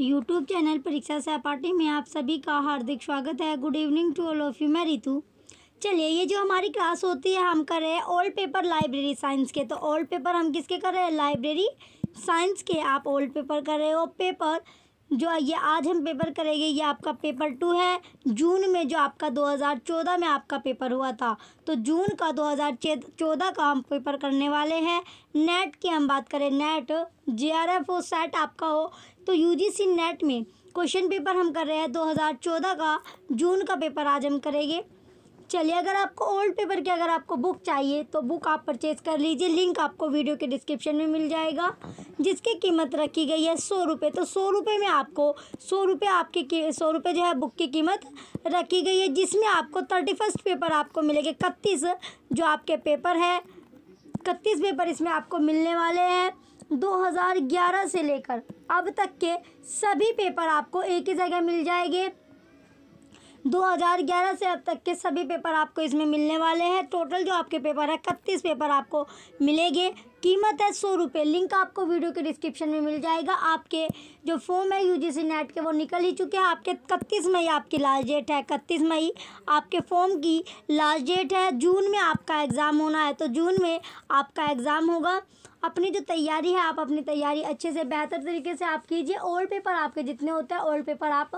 YouTube channel परीक्षा सहपाठी में आप सभी का हार्दिक स्वागत है good evening to all of you मैं रितु चलिए ये जो हमारी क्लास होती है हम कर रहे हैं ओल्ड पेपर लाइब्रेरी साइंस के तो ओल्ड पेपर हम किसके कर रहे हैं लाइब्रेरी साइंस के आप ओल्ड पेपर कर रहे हो पेपर जो ये आज हम पेपर करेंगे ये आपका पेपर टू है जून में जो आपका 2014 में आपका पेपर हुआ था तो जून का 2014 का हम पेपर करने वाले हैं नेट की हम बात करें NET J R F or SET आपका हो तो यू नेट में क्वेश्चन पेपर हम कर रहे हैं 2014 का जून का पेपर आज हम करेंगे चलिए अगर आपको ओल्ड पेपर की अगर आपको बुक चाहिए तो बुक आप परचेज़ कर लीजिए लिंक आपको वीडियो के डिस्क्रिप्शन में मिल जाएगा जिसकी कीमत रखी गई है सौ रुपये तो सौ रुपये में आपको सौ रुपये आपके सौ रुपये जो है बुक की कीमत रखी गई है जिसमें आपको थर्टी फर्स्ट पेपर आपको मिलेगा इकतीस जो आपके पेपर है इकतीस पेपर इसमें आपको मिलने वाले हैं 2011 से लेकर अब तक के सभी पेपर आपको एक ही जगह मिल जाएंगे 2011 से अब तक के सभी पेपर आपको इसमें मिलने वाले हैं टोटल जो आपके पेपर है इकतीस पेपर आपको मिलेंगे कीमत है सौ रुपये लिंक आपको वीडियो के डिस्क्रिप्शन में मिल जाएगा आपके जो फॉर्म है यूजीसी नेट के वो निकल ही चुके हैं आपके इकतीस मई आपकी लास्ट डेट है इकतीस मई आपके फॉर्म की लास्ट डेट है जून में आपका एग्ज़ाम होना है तो जून में आपका एग्ज़ाम होगा अपनी जो तैयारी है आप अपनी तैयारी अच्छे से बेहतर तरीके से आप कीजिए ओल्ड पेपर आपके जितने होते हैं ओल्ड पेपर आप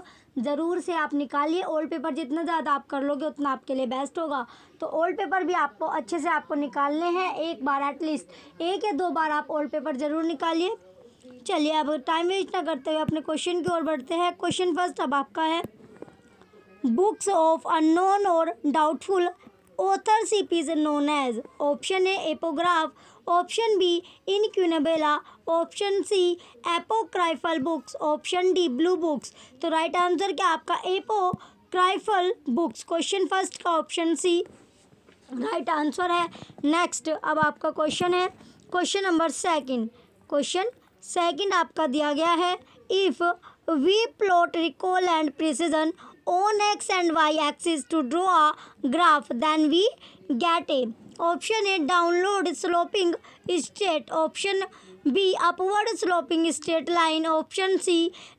ज़रूर से आप निकालिए ओल्ड पेपर जितना ज़्यादा आप कर लोगे उतना आपके लिए बेस्ट होगा तो ओल्ड पेपर भी आपको अच्छे से आपको निकालने हैं एक बार एटलीस्ट एक या दो बार आप ओल्ड पेपर ज़रूर निकालिए चलिए अब टाइम वेस्ट ना करते हुए अपने क्वेश्चन की ओर बढ़ते हैं क्वेश्चन फर्स्ट अब आपका है बुक्स ऑफ अननोन और doubtful authorship is known as option A apograph option B incunabula option C apocryphal books option D blue books तो राइट आंसर क्या आपका apocryphal books question first का option C right answer है next अब आपका question है question number second question second आपका दिया गया है if we plot recall and precision on X and Y axis to draw a graph then we get a option A downward sloping straight option B upward sloping straight line option C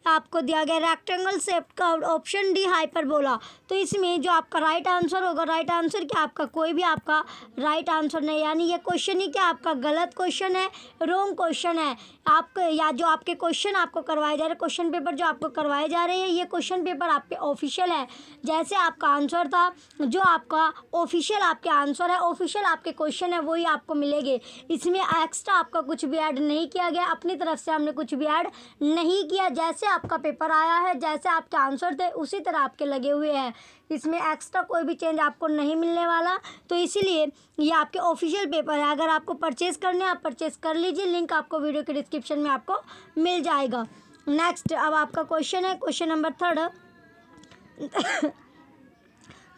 आपको दिया गया rectangle सेफ्ट का option D hyperbola तो इसमें जो आपका right answer होगा right answer क्या आपका कोई भी आपका राइट आंसर नहीं यानी ये क्वेश्चन ही क्या आपका गलत क्वेश्चन है रॉन्ग क्वेश्चन है आप या जो आपके क्वेश्चन आपको करवाए जा रहे हैं क्वेश्चन पेपर जो आपको करवाए जा रहे हैं ये क्वेश्चन पेपर आपके ऑफिशियल है जैसे आपका आंसर था जो आपका ऑफिशियल आपके आंसर है ऑफिशियल आपके क्वेश्चन है वही आपको मिलेंगे इसमें एक्स्ट्रा आपका कुछ भी ऐड नहीं किया गया अपनी तरफ से हमने कुछ भी ऐड नहीं किया जैसे आपका पेपर आया है जैसे आपके आंसर थे उसी तरह आपके लगे हुए हैं इसमें एक्स्ट्रा कोई भी चेंज आपको नहीं मिलने वाला तो इसीलिए ये आपके ऑफिशियल पेपर है अगर आपको परचेज़ करने आप परचेस कर लीजिए लिंक आपको वीडियो के डिस्क्रिप्शन में आपको मिल जाएगा नेक्स्ट अब आपका क्वेश्चन है question number third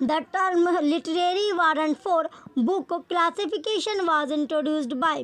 the term literary warrant for book classification was introduced by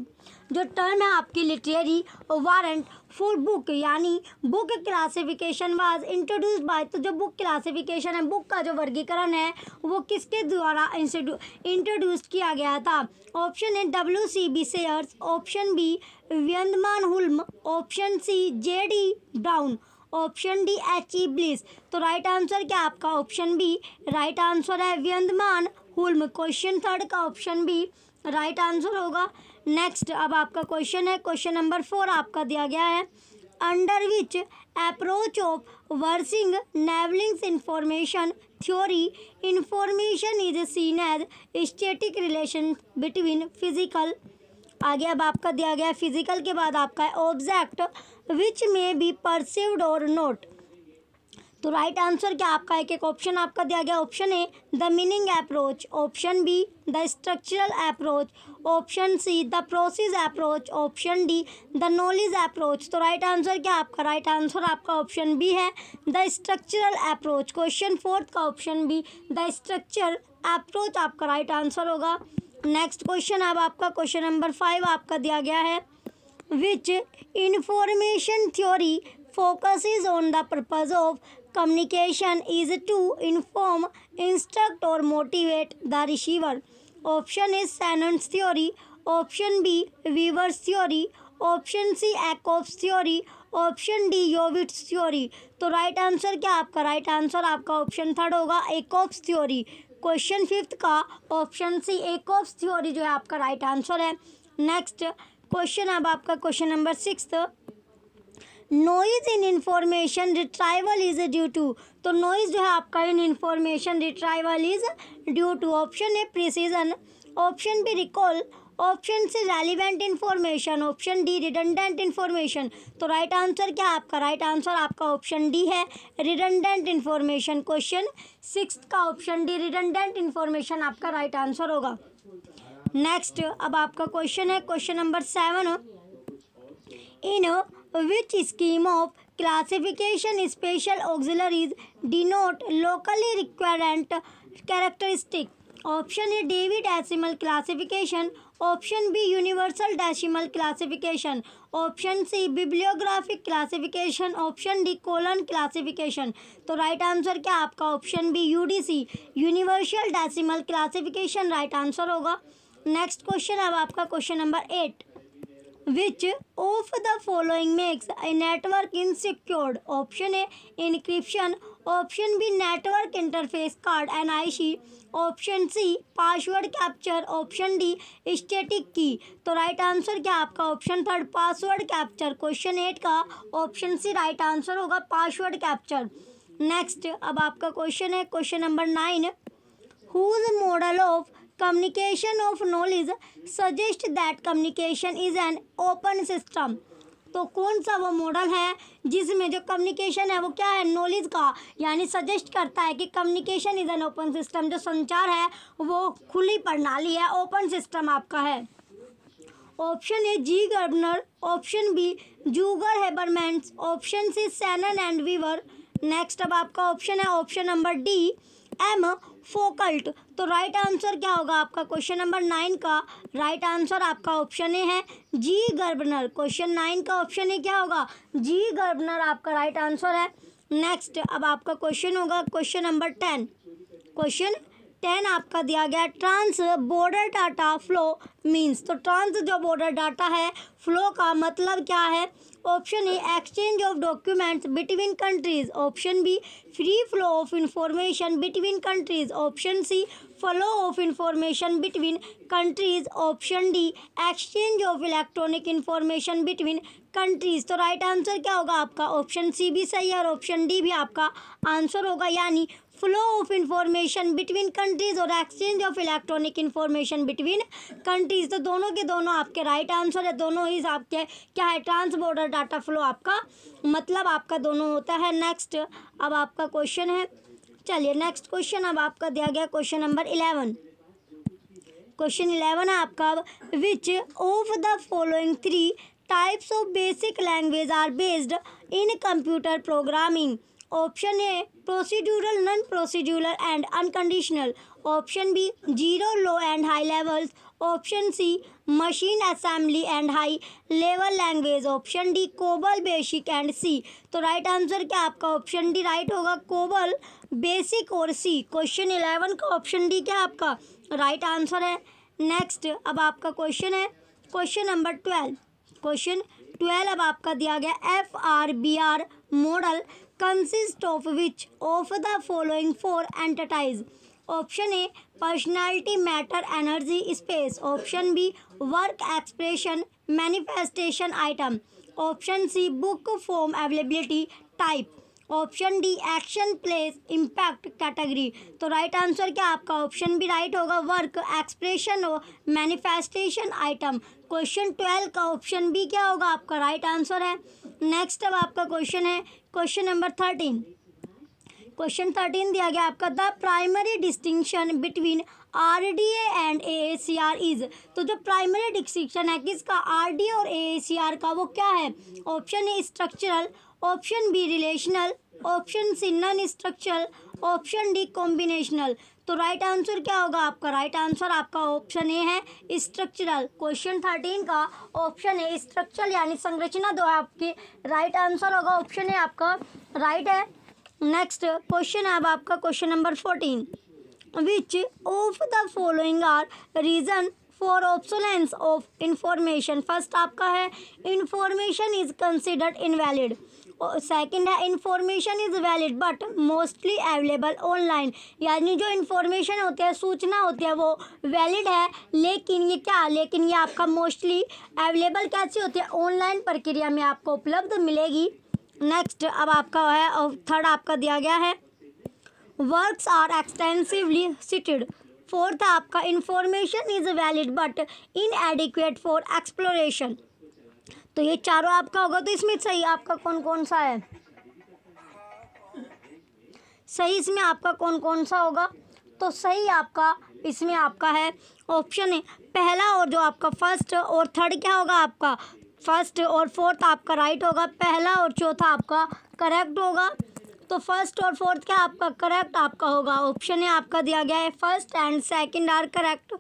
जो टर्म है आपकी लिटरेरी वारंट फॉर बुक यानी book classification was introduce by तो जो बुक क्लासिफिकेशन है बुक का जो वर्गीकरण है वो किसके द्वारा इंट्रोड्यूस किया गया था ऑप्शन e तो है W C B Sayers option B Wyndham Hulme option C J D Brown option D H E Bliss तो राइट आंसर क्या आपका ऑप्शन बी राइट आंसर है व्यंदमान हुल्म क्वेश्चन थर्ड का ऑप्शन बी राइट आंसर होगा next अब आपका question है question number four आपका दिया गया है under which approach of Wersig Neveling's information theory information is seen as static relation between physical आगे अब आपका दिया गया है फिजिकल के बाद आपका है object which may be perceived और नोट तो राइट आंसर क्या आपका एक एक ऑप्शन आपका दिया गया option A the meaning approach option B the structural approach option C the process approach option D the knowledge approach तो राइट आंसर क्या आपका राइट आंसर आपका ऑप्शन बी है the structural approach question fourth का option B the structure approach आपका right answer होगा next question अब आपका क्वेश्चन नंबर फाइव आपका दिया गया है which information theory focuses on the purpose of communication is to inform instruct और motivate the receiver option is Shannon's theory option B Weaver's theory option C Ackoff's theory option D Yovits theory तो right answer क्या आपका right answer आपका option third होगा Ackoff's theory question fifth का option C Ackoff's theory जो है आपका right answer है नेक्स्ट क्वेश्चन अब आपका question number six noise in information retrieval is due to तो नॉइज जो है आपका in information retrieval is due to option है precision option B recall option C relevant information option D redundant information तो right right answer क्या आपका right right answer आपका option D है रिडंडेंट इन्फॉर्मेशन क्वेश्चन सिक्स का option D redundant information आपका right right answer होगा next अब आपका क्वेश्चन है question number seven in which scheme of classification special auxiliaries denote locally recurrent characteristic option A Dewey decimal classification option B universal decimal classification option C bibliographic classification option D colon classification तो right answer क्या आपका option B U D C universal decimal classification right answer होगा next question अब आपका question number eight which of the following makes a network insecured option A encryption option B network interface card N I C option C password capture option D static key तो right answer क्या आपका option third password capture question eight का option C right answer होगा password capture next अब आपका question है question number nine whose model of communication of knowledge suggest that communication is an open system तो कौन सा वो मॉडल है जिसमें जो कम्युनिकेशन है वो क्या है नॉलेज का यानी सजेस्ट करता है कि communication is an open system जो संचार है वो खुली प्रणाली है ओपन सिस्टम आपका है option A G Gerbner option B जूगर Habermas option C Shannon and Weaver next अब आपका ऑप्शन है option number D M Foucault तो राइट आंसर क्या होगा आपका क्वेश्चन नंबर नाइन का राइट आंसर आपका ऑप्शन ए है जी गर्बनर क्वेश्चन नाइन का ऑप्शन ए क्या होगा जी गर्बनर आपका राइट आंसर है नेक्स्ट अब आपका क्वेश्चन होगा question number ten question ten आपका दिया गया trans border data flow means तो ट्रांस जो बॉर्डर डाटा है फ्लो का मतलब क्या है option A exchange of documents between countries option B free flow of information between countries option C flow of information between countries option D exchange of electronic information between countries तो right right answer क्या होगा आपका option सी भी सही है और option D भी आपका आंसर होगा यानी flow of information between countries और exchange of electronic information between countries तो दोनों के दोनों आपके राइट आंसर है दोनों ही आपके क्या है ट्रांस बॉर्डर डाटा फ्लो आपका मतलब आपका दोनों होता है नेक्स्ट अब आपका क्वेश्चन है चलिए नेक्स्ट क्वेश्चन अब आपका दिया गया question number eleven question eleven है आपका which of the following three types of basic language are based in computer programming option A procedural non procedural and unconditional option B zero low and high levels option C machine assembly and high level language option D COBOL BASIC and C तो right answer क्या आपका option D right होगा COBOL BASIC और C question eleven का option D क्या आपका right right answer है next अब आपका क्वेश्चन है question number twelve question twelve अब आपका दिया गया F R B R model consist of which of the following four entities option A personality matter energy space option B work expression manifestation item option C book form availability type option D action place impact category तो right right answer क्या आपका option B right होगा work expression और manifestation item question twelve का option B क्या होगा आपका right right answer है नेक्स्ट अब आपका क्वेश्चन है question number thirteen question thirteen दिया गया आपका the primary distinction between R D A and A C R is तो जो प्राइमरी डिस्टिंक्शन है किसका आर डी और ए सी आर का वो क्या है option A structural option B relational option C non structural option D combinational तो राइट आंसर क्या होगा आपका राइट आंसर आपका ऑप्शन ए है स्ट्रक्चरल क्वेश्चन थर्टीन का ऑप्शन ए स्ट्रक्चरल यानी संरचना दो आपकी राइट आंसर होगा ऑप्शन ए आपका राइट है नेक्स्ट क्वेश्चन है अब आपका question number fourteen which of the following are reason for obsolescence of information first आपका है information is considered invalid second है information is valid but mostly available online यानी जो इन्फॉर्मेशन होती है सूचना होती है वो वैलिड है लेकिन ये क्या लेकिन ये आपका मोस्टली अवेलेबल कैसी होती है ऑनलाइन प्रक्रिया में आपको उपलब्ध मिलेगी नेक्स्ट अब आपका है और थर्ड आपका दिया गया है works are extensively cited fourth आपका information is valid but inadequate for exploration तो ये चारों आपका होगा तो इसमें सही आपका कौन कौन सा है सही इसमें आपका कौन कौन सा होगा तो सही आपका इसमें आपका है ऑप्शन है पहला और जो आपका फर्स्ट और थर्ड क्या होगा आपका फर्स्ट और फोर्थ आपका राइट होगा पहला और चौथा आपका करेक्ट होगा तो फर्स्ट और फोर्थ क्या आपका करेक्ट आपका होगा ऑप्शन ए आपका दिया गया है first and second are correct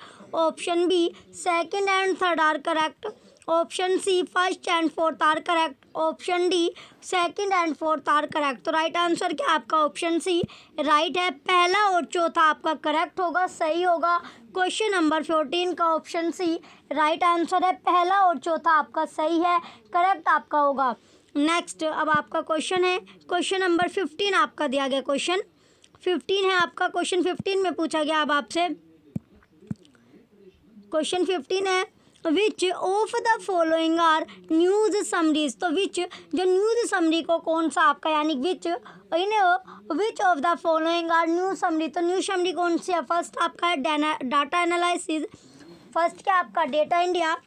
option B second and third are correct option C first and fourth are correct option D second and fourth are correct तो राइट आंसर क्या आपका option C right है पहला और चौथा आपका correct होगा सही होगा क्वेश्चन नंबर फोर्टीन का ऑप्शन सी राइट आंसर है पहला और चौथा आपका सही है करेक्ट आपका होगा नेक्स्ट अब आपका क्वेश्चन है क्वेश्चन नंबर फिफ्टीन आपका दिया गया क्वेश्चन फिफ्टीन है आपका क्वेश्चन फिफ्टीन में पूछा गया अब आपसे क्वेश्चन फिफ्टीन है which of the following are news summaries तो विच तो जो न्यूज़ समरी को कौन सा आपका यानी which in which of the following are news summary तो न्यूज़ समरी कौन सी है फर्स्ट आपका है डाटा एनालिसिस फर्स्ट क्या आपका डेटा इंडिया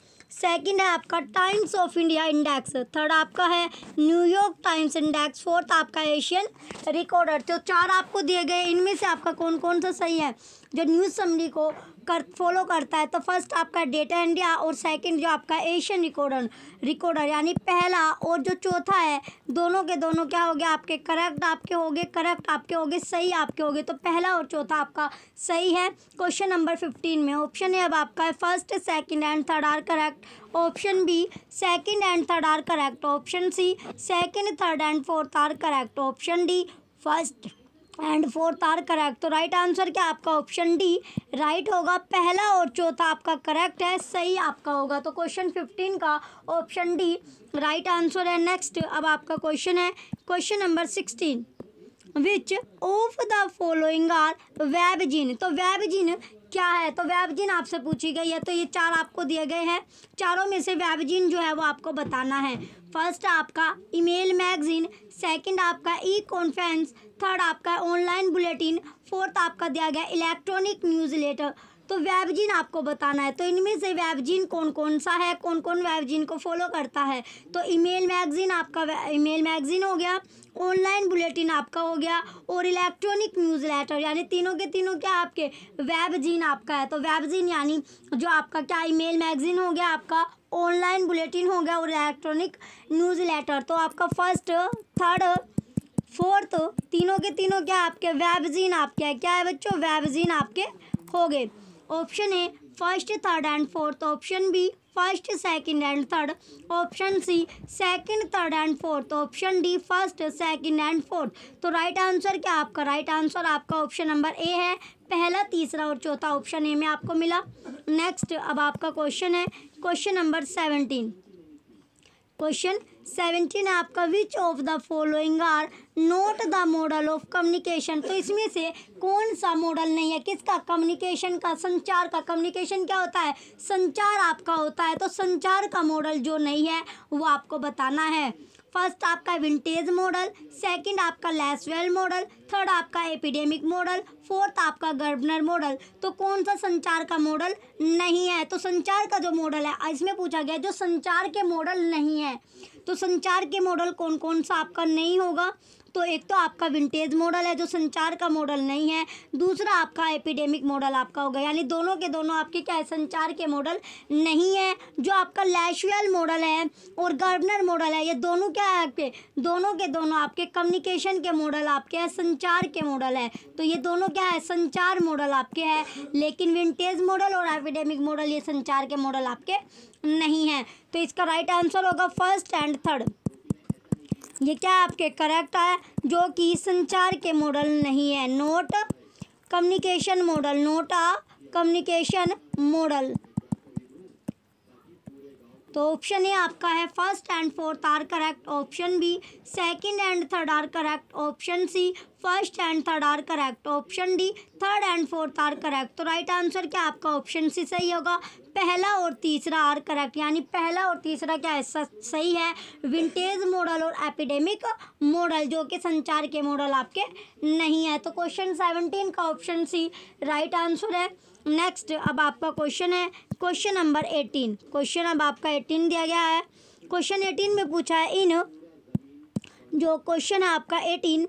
सेकंड है आपका Times of India index third आपका है न्यूयॉर्क टाइम्स इंडेक्स फोर्थ आपका एशियन रिकॉर्डर तो चार आपको दिए गए इनमें से आपका कौन कौन सा सही है जो न्यूज़ समरी को कर फॉलो करता है तो फर्स्ट आपका डेटा इंडिया और सेकंड जो आपका एशियन रिकॉर्डर रिकॉर्डर यानी पहला और जो चौथा है दोनों के दोनों क्या हो गया आपके करेक्ट आपके हो गए करेक्ट आपके हो गए सही आपके हो गए तो पहला और चौथा आपका सही है क्वेश्चन नंबर फिफ्टीन में ऑप्शन है अब आपका है first second and third are correct option B second and third are correct option C second third and fourth are correct option D first and fourth are correct तो right answer क्या आपका option D right होगा पहला और चौथा आपका correct है सही आपका होगा तो क्वेश्चन फिफ्टीन का ऑप्शन डी राइट आंसर है नेक्स्ट अब आपका क्वेश्चन है question number sixteen which of the following are webzine तो वेबजिन क्या है तो वैबजिन आपसे पूछी गई है तो ये चार आपको दिए गए हैं चारों में से वैबजिन जो है वो आपको बताना है फर्स्ट आपका ईमेल मैगजीन सेकंड आपका ई कॉन्फ्रेंस थर्ड आपका ऑनलाइन बुलेटिन फोर्थ आपका दिया गया इलेक्ट्रॉनिक न्यूज़ लेटर तो वेबजीन आपको बताना है तो इनमें से वेबजीन कौन कौन सा है कौन कौन वेबजीन को फॉलो करता है तो ईमेल मैगजीन आपका ईमेल मैगजीन हो गया ऑनलाइन बुलेटिन आपका हो गया और इलेक्ट्रॉनिक न्यूज़ लेटर यानी तीनों के तीनों क्या आपके वेबजीन आपका है तो वेबजीन यानी जो आपका क्या ई मैगजीन हो गया आपका ऑनलाइन बुलेटिन हो गया और इलेक्ट्रॉनिक न्यूज़ लेटर तो आपका फर्स्ट थर्ड फोर्थ तीनों के तीनों क्या आपके वेबजीन आपके क्या है बच्चों वेबजीन आपके हो गए option A first third and fourth option B first second and third option C second third and fourth option D first second and fourth तो राइट right आंसर क्या आपका राइट right आंसर आपका ऑप्शन नंबर ए है पहला तीसरा और चौथा option A में आपको मिला नेक्स्ट अब आपका क्वेश्चन है question number seventeen question seventeen आपका which of the following are not the model of communication तो इसमें से कौन सा मॉडल नहीं है किसका कम्युनिकेशन का संचार का कम्युनिकेशन क्या होता है संचार आपका होता है तो संचार का मॉडल जो नहीं है वो आपको बताना है फर्स्ट आपका विंटेज मॉडल सेकंड आपका लेसवेल मॉडल थर्ड आपका एपिडेमिक मॉडल फोर्थ आपका गर्बनर मॉडल तो कौन सा संचार का मॉडल नहीं है तो संचार का जो मॉडल है इसमें पूछा गया जो संचार के मॉडल नहीं है तो संचार के मॉडल कौन कौन सा आपका नहीं होगा तो एक तो आपका विंटेज मॉडल है जो संचार का मॉडल नहीं है दूसरा आपका एपिडेमिक मॉडल आपका होगा यानी दोनों के दोनों आपके क्या है संचार के मॉडल नहीं है जो आपका लैशुअल मॉडल है और गर्वनर मॉडल है ये दोनों क्या है आपके दोनों के दोनों आपके कम्युनिकेशन के मॉडल आपके हैं संचार के मॉडल है तो ये दोनों क्या है संचार मॉडल आपके है लेकिन विंटेज मॉडल और एपिडेमिक मॉडल ये संचार के मॉडल आपके नहीं है तो इसका राइट आंसर होगा फर्स्ट एंड थर्ड ये क्या आपके करेक्ट है जो कि संचार के मॉडल नहीं है not communication model not a communication model तो ऑप्शन ए आपका है first and fourth are correct option B second and third are correct option C first and third are correct option D third and fourth are correct तो right answer क्या आपका option सी सही होगा पहला और तीसरा आर करेक्ट यानी पहला और तीसरा क्या है सही है विंटेज मॉडल और एपिडेमिक मॉडल जो कि संचार के मॉडल आपके नहीं है तो क्वेश्चन सेवनटीन का ऑप्शन सी राइट आंसर है नेक्स्ट अब आपका क्वेश्चन है क्वेश्चन नंबर एटीन क्वेश्चन अब आपका एटीन दिया गया है क्वेश्चन एटीन में पूछा है इन जो क्वेश्चन है आपका एटीन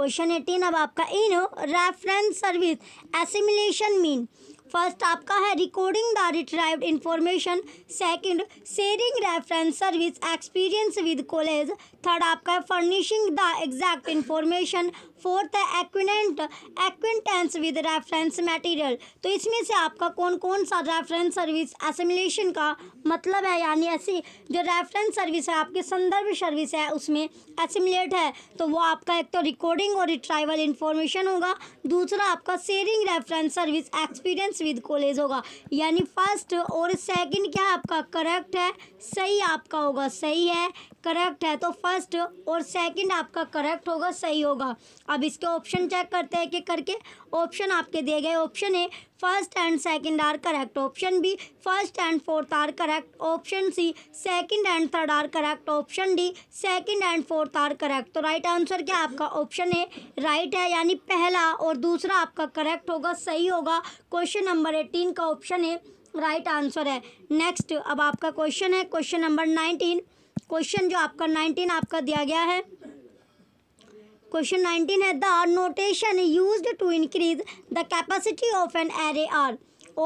क्वेश्चन एटीन अब आपका in reference service assimilation mean first आपका है recording the retrieved information second sharing reference service experience with college third आपका है furnishing the exact information fourth है acquaint acquaintance with reference material तो इसमें से आपका कौन कौन सा रेफरेंस सर्विस एसिमिलेशन का मतलब है यानी ऐसी जो रेफरेंस सर्विस है आपकी संदर्भ सर्विस है उसमें एसिमिलेट है तो वो आपका एक तो रिकॉर्डिंग और रिट्राइवल इन्फॉर्मेशन होगा दूसरा आपका sharing reference service experience with college होगा यानी फर्स्ट और सेकेंड क्या आपका करेक्ट है सही आपका होगा सही है करेक्ट है तो फर्स्ट और सेकंड आपका करेक्ट होगा सही होगा अब इसके ऑप्शन चेक करते हैं कि करके ऑप्शन आपके दिए गए option A first and second are correct option B first and fourth are correct option C second and third are correct option D second and fourth are correct तो right answer क्या आपका option A right है यानी पहला और दूसरा आपका correct होगा सही होगा क्वेश्चन नंबर एटीन का ऑप्शन है राइट आंसर है नेक्स्ट अब आपका क्वेश्चन है क्वेश्चन नंबर नाइनटीन क्वेश्चन जो आपका नाइनटीन आपका दिया गया है क्वेश्चन नाइनटीन है the notation use to increase the capacity of an array are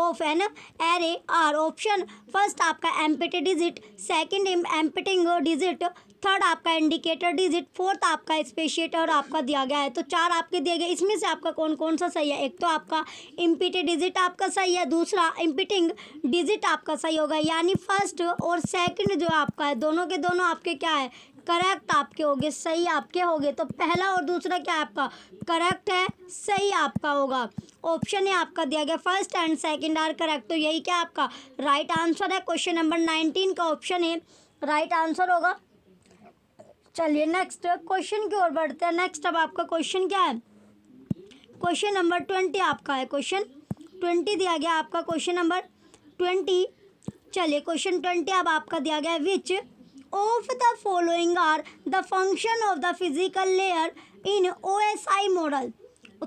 of an array are option first आपका emptied digit second emptying digit third आपका इंडिकेटर डिजिट फोर्थ आपका स्पेशिएटर और आपका दिया गया है तो चार आपके दिए गए इसमें से आपका कौन कौन सा सही है एक तो आपका इम्पिटेड डिजिट आपका सही है दूसरा इम्पिटिंग डिजिट आपका सही होगा यानी फर्स्ट और सेकंड जो आपका है दोनों के दोनों आपके क्या है करेक्ट आपके होगे सही आपके होगे तो पहला और दूसरा क्या आपका करेक्ट है सही आपका होगा ऑप्शन है आपका दिया गया first and second are correct तो यही क्या आपका राइट right आंसर है क्वेश्चन नंबर नाइनटीन का ऑप्शन है राइट right आंसर होगा चलिए नेक्स्ट क्वेश्चन की ओर बढ़ते हैं नेक्स्ट अब आपका क्वेश्चन क्या है क्वेश्चन नंबर ट्वेंटी आपका है क्वेश्चन ट्वेंटी दिया गया आपका क्वेश्चन नंबर ट्वेंटी चलिए क्वेश्चन ट्वेंटी अब आपका दिया गया है which of the following are the function of the physical layer in O S I model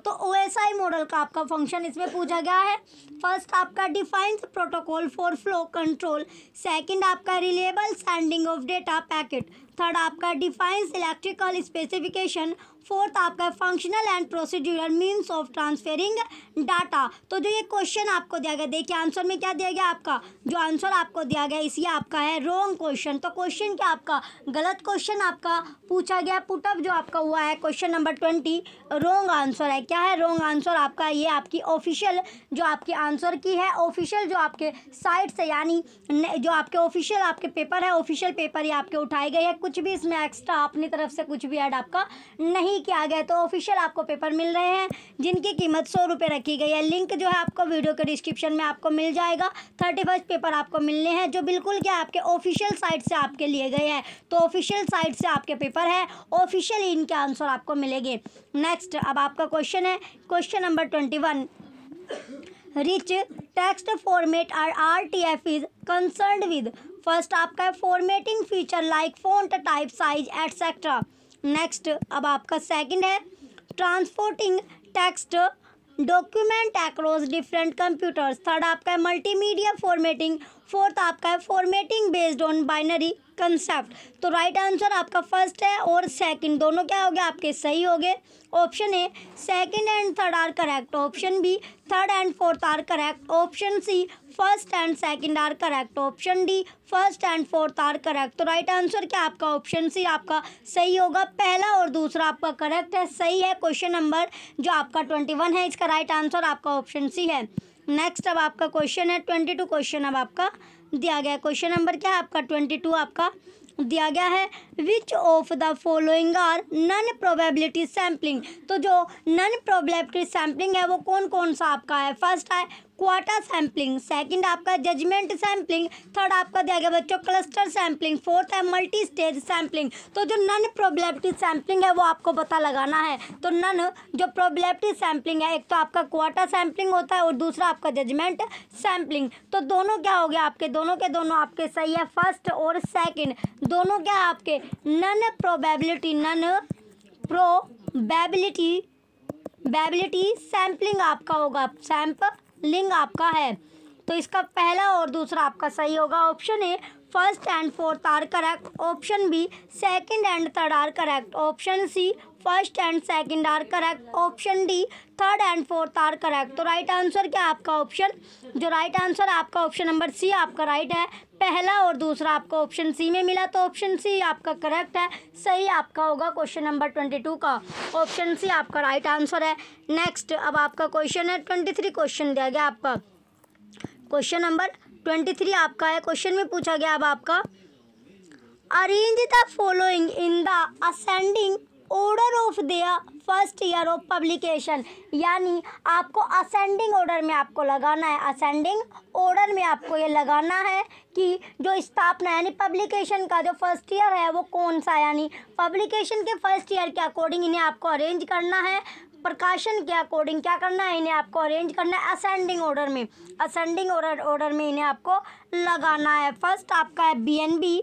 तो ओ एस आई मॉडल का आपका फंक्शन इसमें पूछा गया है फर्स्ट आपका defines protocol for flow control second आपका reliable sending of data packet third आपका डिफाइंस इलेक्ट्रिकल स्पेसिफिकेशन फोर्थ आपका functional and procedural means of transferring data तो जो ये क्वेश्चन आपको दिया गया देखिए आंसर में क्या दिया गया आपका जो आंसर आपको दिया गया इसी आपका है रॉन्ग क्वेश्चन तो क्वेश्चन क्या आपका गलत क्वेश्चन आपका पूछा गया पुटअप जो आपका हुआ है question number twenty wrong answer है क्या है रोंग आंसर आपका ये आपकी ऑफिशियल जो आपके आंसर की है ऑफिशियल जो आपके साइट से यानी जो आपके ऑफिशियल आपके पेपर है ऑफिशियल पेपर ये आपके उठाए गए हैं कुछ भी इसमें एक्स्ट्रा अपनी तरफ से कुछ भी ऐड आपका नहीं ई किया गया तो ऑफिशियल आपको पेपर मिल रहे हैं जिनकी कीमत सौ रुपये रखी गई है लिंक जो है आपको वीडियो के डिस्क्रिप्शन में आपको मिल जाएगा थर्टी फर्स्ट पेपर आपको मिलने हैं जो बिल्कुल क्या आपके ऑफिशियल साइट से आपके लिए गए हैं तो ऑफिशियल साइट से आपके पेपर हैं ऑफिशियल इनके आंसर आपको मिलेंगे नेक्स्ट अब आपका क्वेश्चन है question number twenty one rich text format R R T F is concern with first आपका है formatting feature like font type size etcetera next अब आपका सेकंड है transporting text document across different computers third आपका है multimedia formatting fourth आपका है formatting based on binary concept तो राइट right आंसर आपका फर्स्ट है और सेकंड दोनों क्या हो गया आपके सही हो गए option A second and third are correct option B third and fourth are correct option C first and second are correct option D first and fourth are correct तो राइट आंसर क्या आपका ऑप्शन सी आपका सही होगा पहला और दूसरा आपका करेक्ट है सही है क्वेश्चन नंबर जो आपका ट्वेंटी वन है इसका राइट आंसर आपका ऑप्शन सी है नेक्स्ट अब आपका क्वेश्चन है ट्वेंटी टू क्वेश्चन अब आपका दिया गया क्वेश्चन नंबर क्या है आपका ट्वेंटी टू आपका दिया गया है which of the following are non probability sampling तो जो नन प्रोबेबिलिटी सैम्पलिंग है वो कौन कौन सा आपका है फर्स्ट है क्वाटा सैम्पलिंग सेकंड आपका जजमेंट सैम्पलिंग थर्ड आपका दिया गया बच्चों क्लस्टर सैम्पलिंग फोर्थ है मल्टी स्टेज सैम्पलिंग तो जो नन प्रोबेबिलिटी सैम्पलिंग है वो आपको पता लगाना है तो नन जो प्रोबेबिलिटी सैम्पलिंग है एक तो आपका क्वार्टर सैम्पलिंग होता है और दूसरा आपका जजमेंट सैम्पलिंग तो दोनों क्या हो गया आपके दोनों के दोनों आपके सही है फर्स्ट और सेकेंड दोनों क्या है आपके नन प्रोबेबिलिटी नन प्रोबेबिलिटी बेबिलिटी सैम्पलिंग आपका होगा सैम्प लिंग आपका है तो इसका पहला और दूसरा आपका सही होगा option A first and fourth are correct option B second and third are correct option C first and second are correct option D third and fourth are correct तो राइट आंसर क्या आपका ऑप्शन जो right answer आपका option number C आपका right है पहला और दूसरा आपको ऑप्शन सी में मिला तो ऑप्शन सी आपका करेक्ट है सही आपका होगा क्वेश्चन नंबर ट्वेंटी टू का ऑप्शन सी आपका राइट आंसर है नेक्स्ट अब आपका क्वेश्चन है ट्वेंटी थ्री क्वेश्चन दिया गया आपका क्वेश्चन नंबर ट्वेंटी थ्री आपका है क्वेश्चन में पूछा गया अब आपका arrange the following in the ascending order of the first year of publication यानी आपको असेंडिंग ऑर्डर में आपको लगाना है असेंडिंग ऑर्डर में आपको ये लगाना है कि जो स्थापना यानी पब्लिकेशन का जो फर्स्ट ईयर है वो कौन सा यानी पब्लिकेशन के फर्स्ट ईयर के अकॉर्डिंग इन्हें आपको अरेंज करना है प्रकाशन के अकॉर्डिंग क्या करना है इन्हें आपको अरेंज करना है असेंडिंग ऑर्डर में असेंडिंग ऑर्डर ऑर्डर में इन्हें आपको लगाना है फर्स्ट आपका है बी एन बी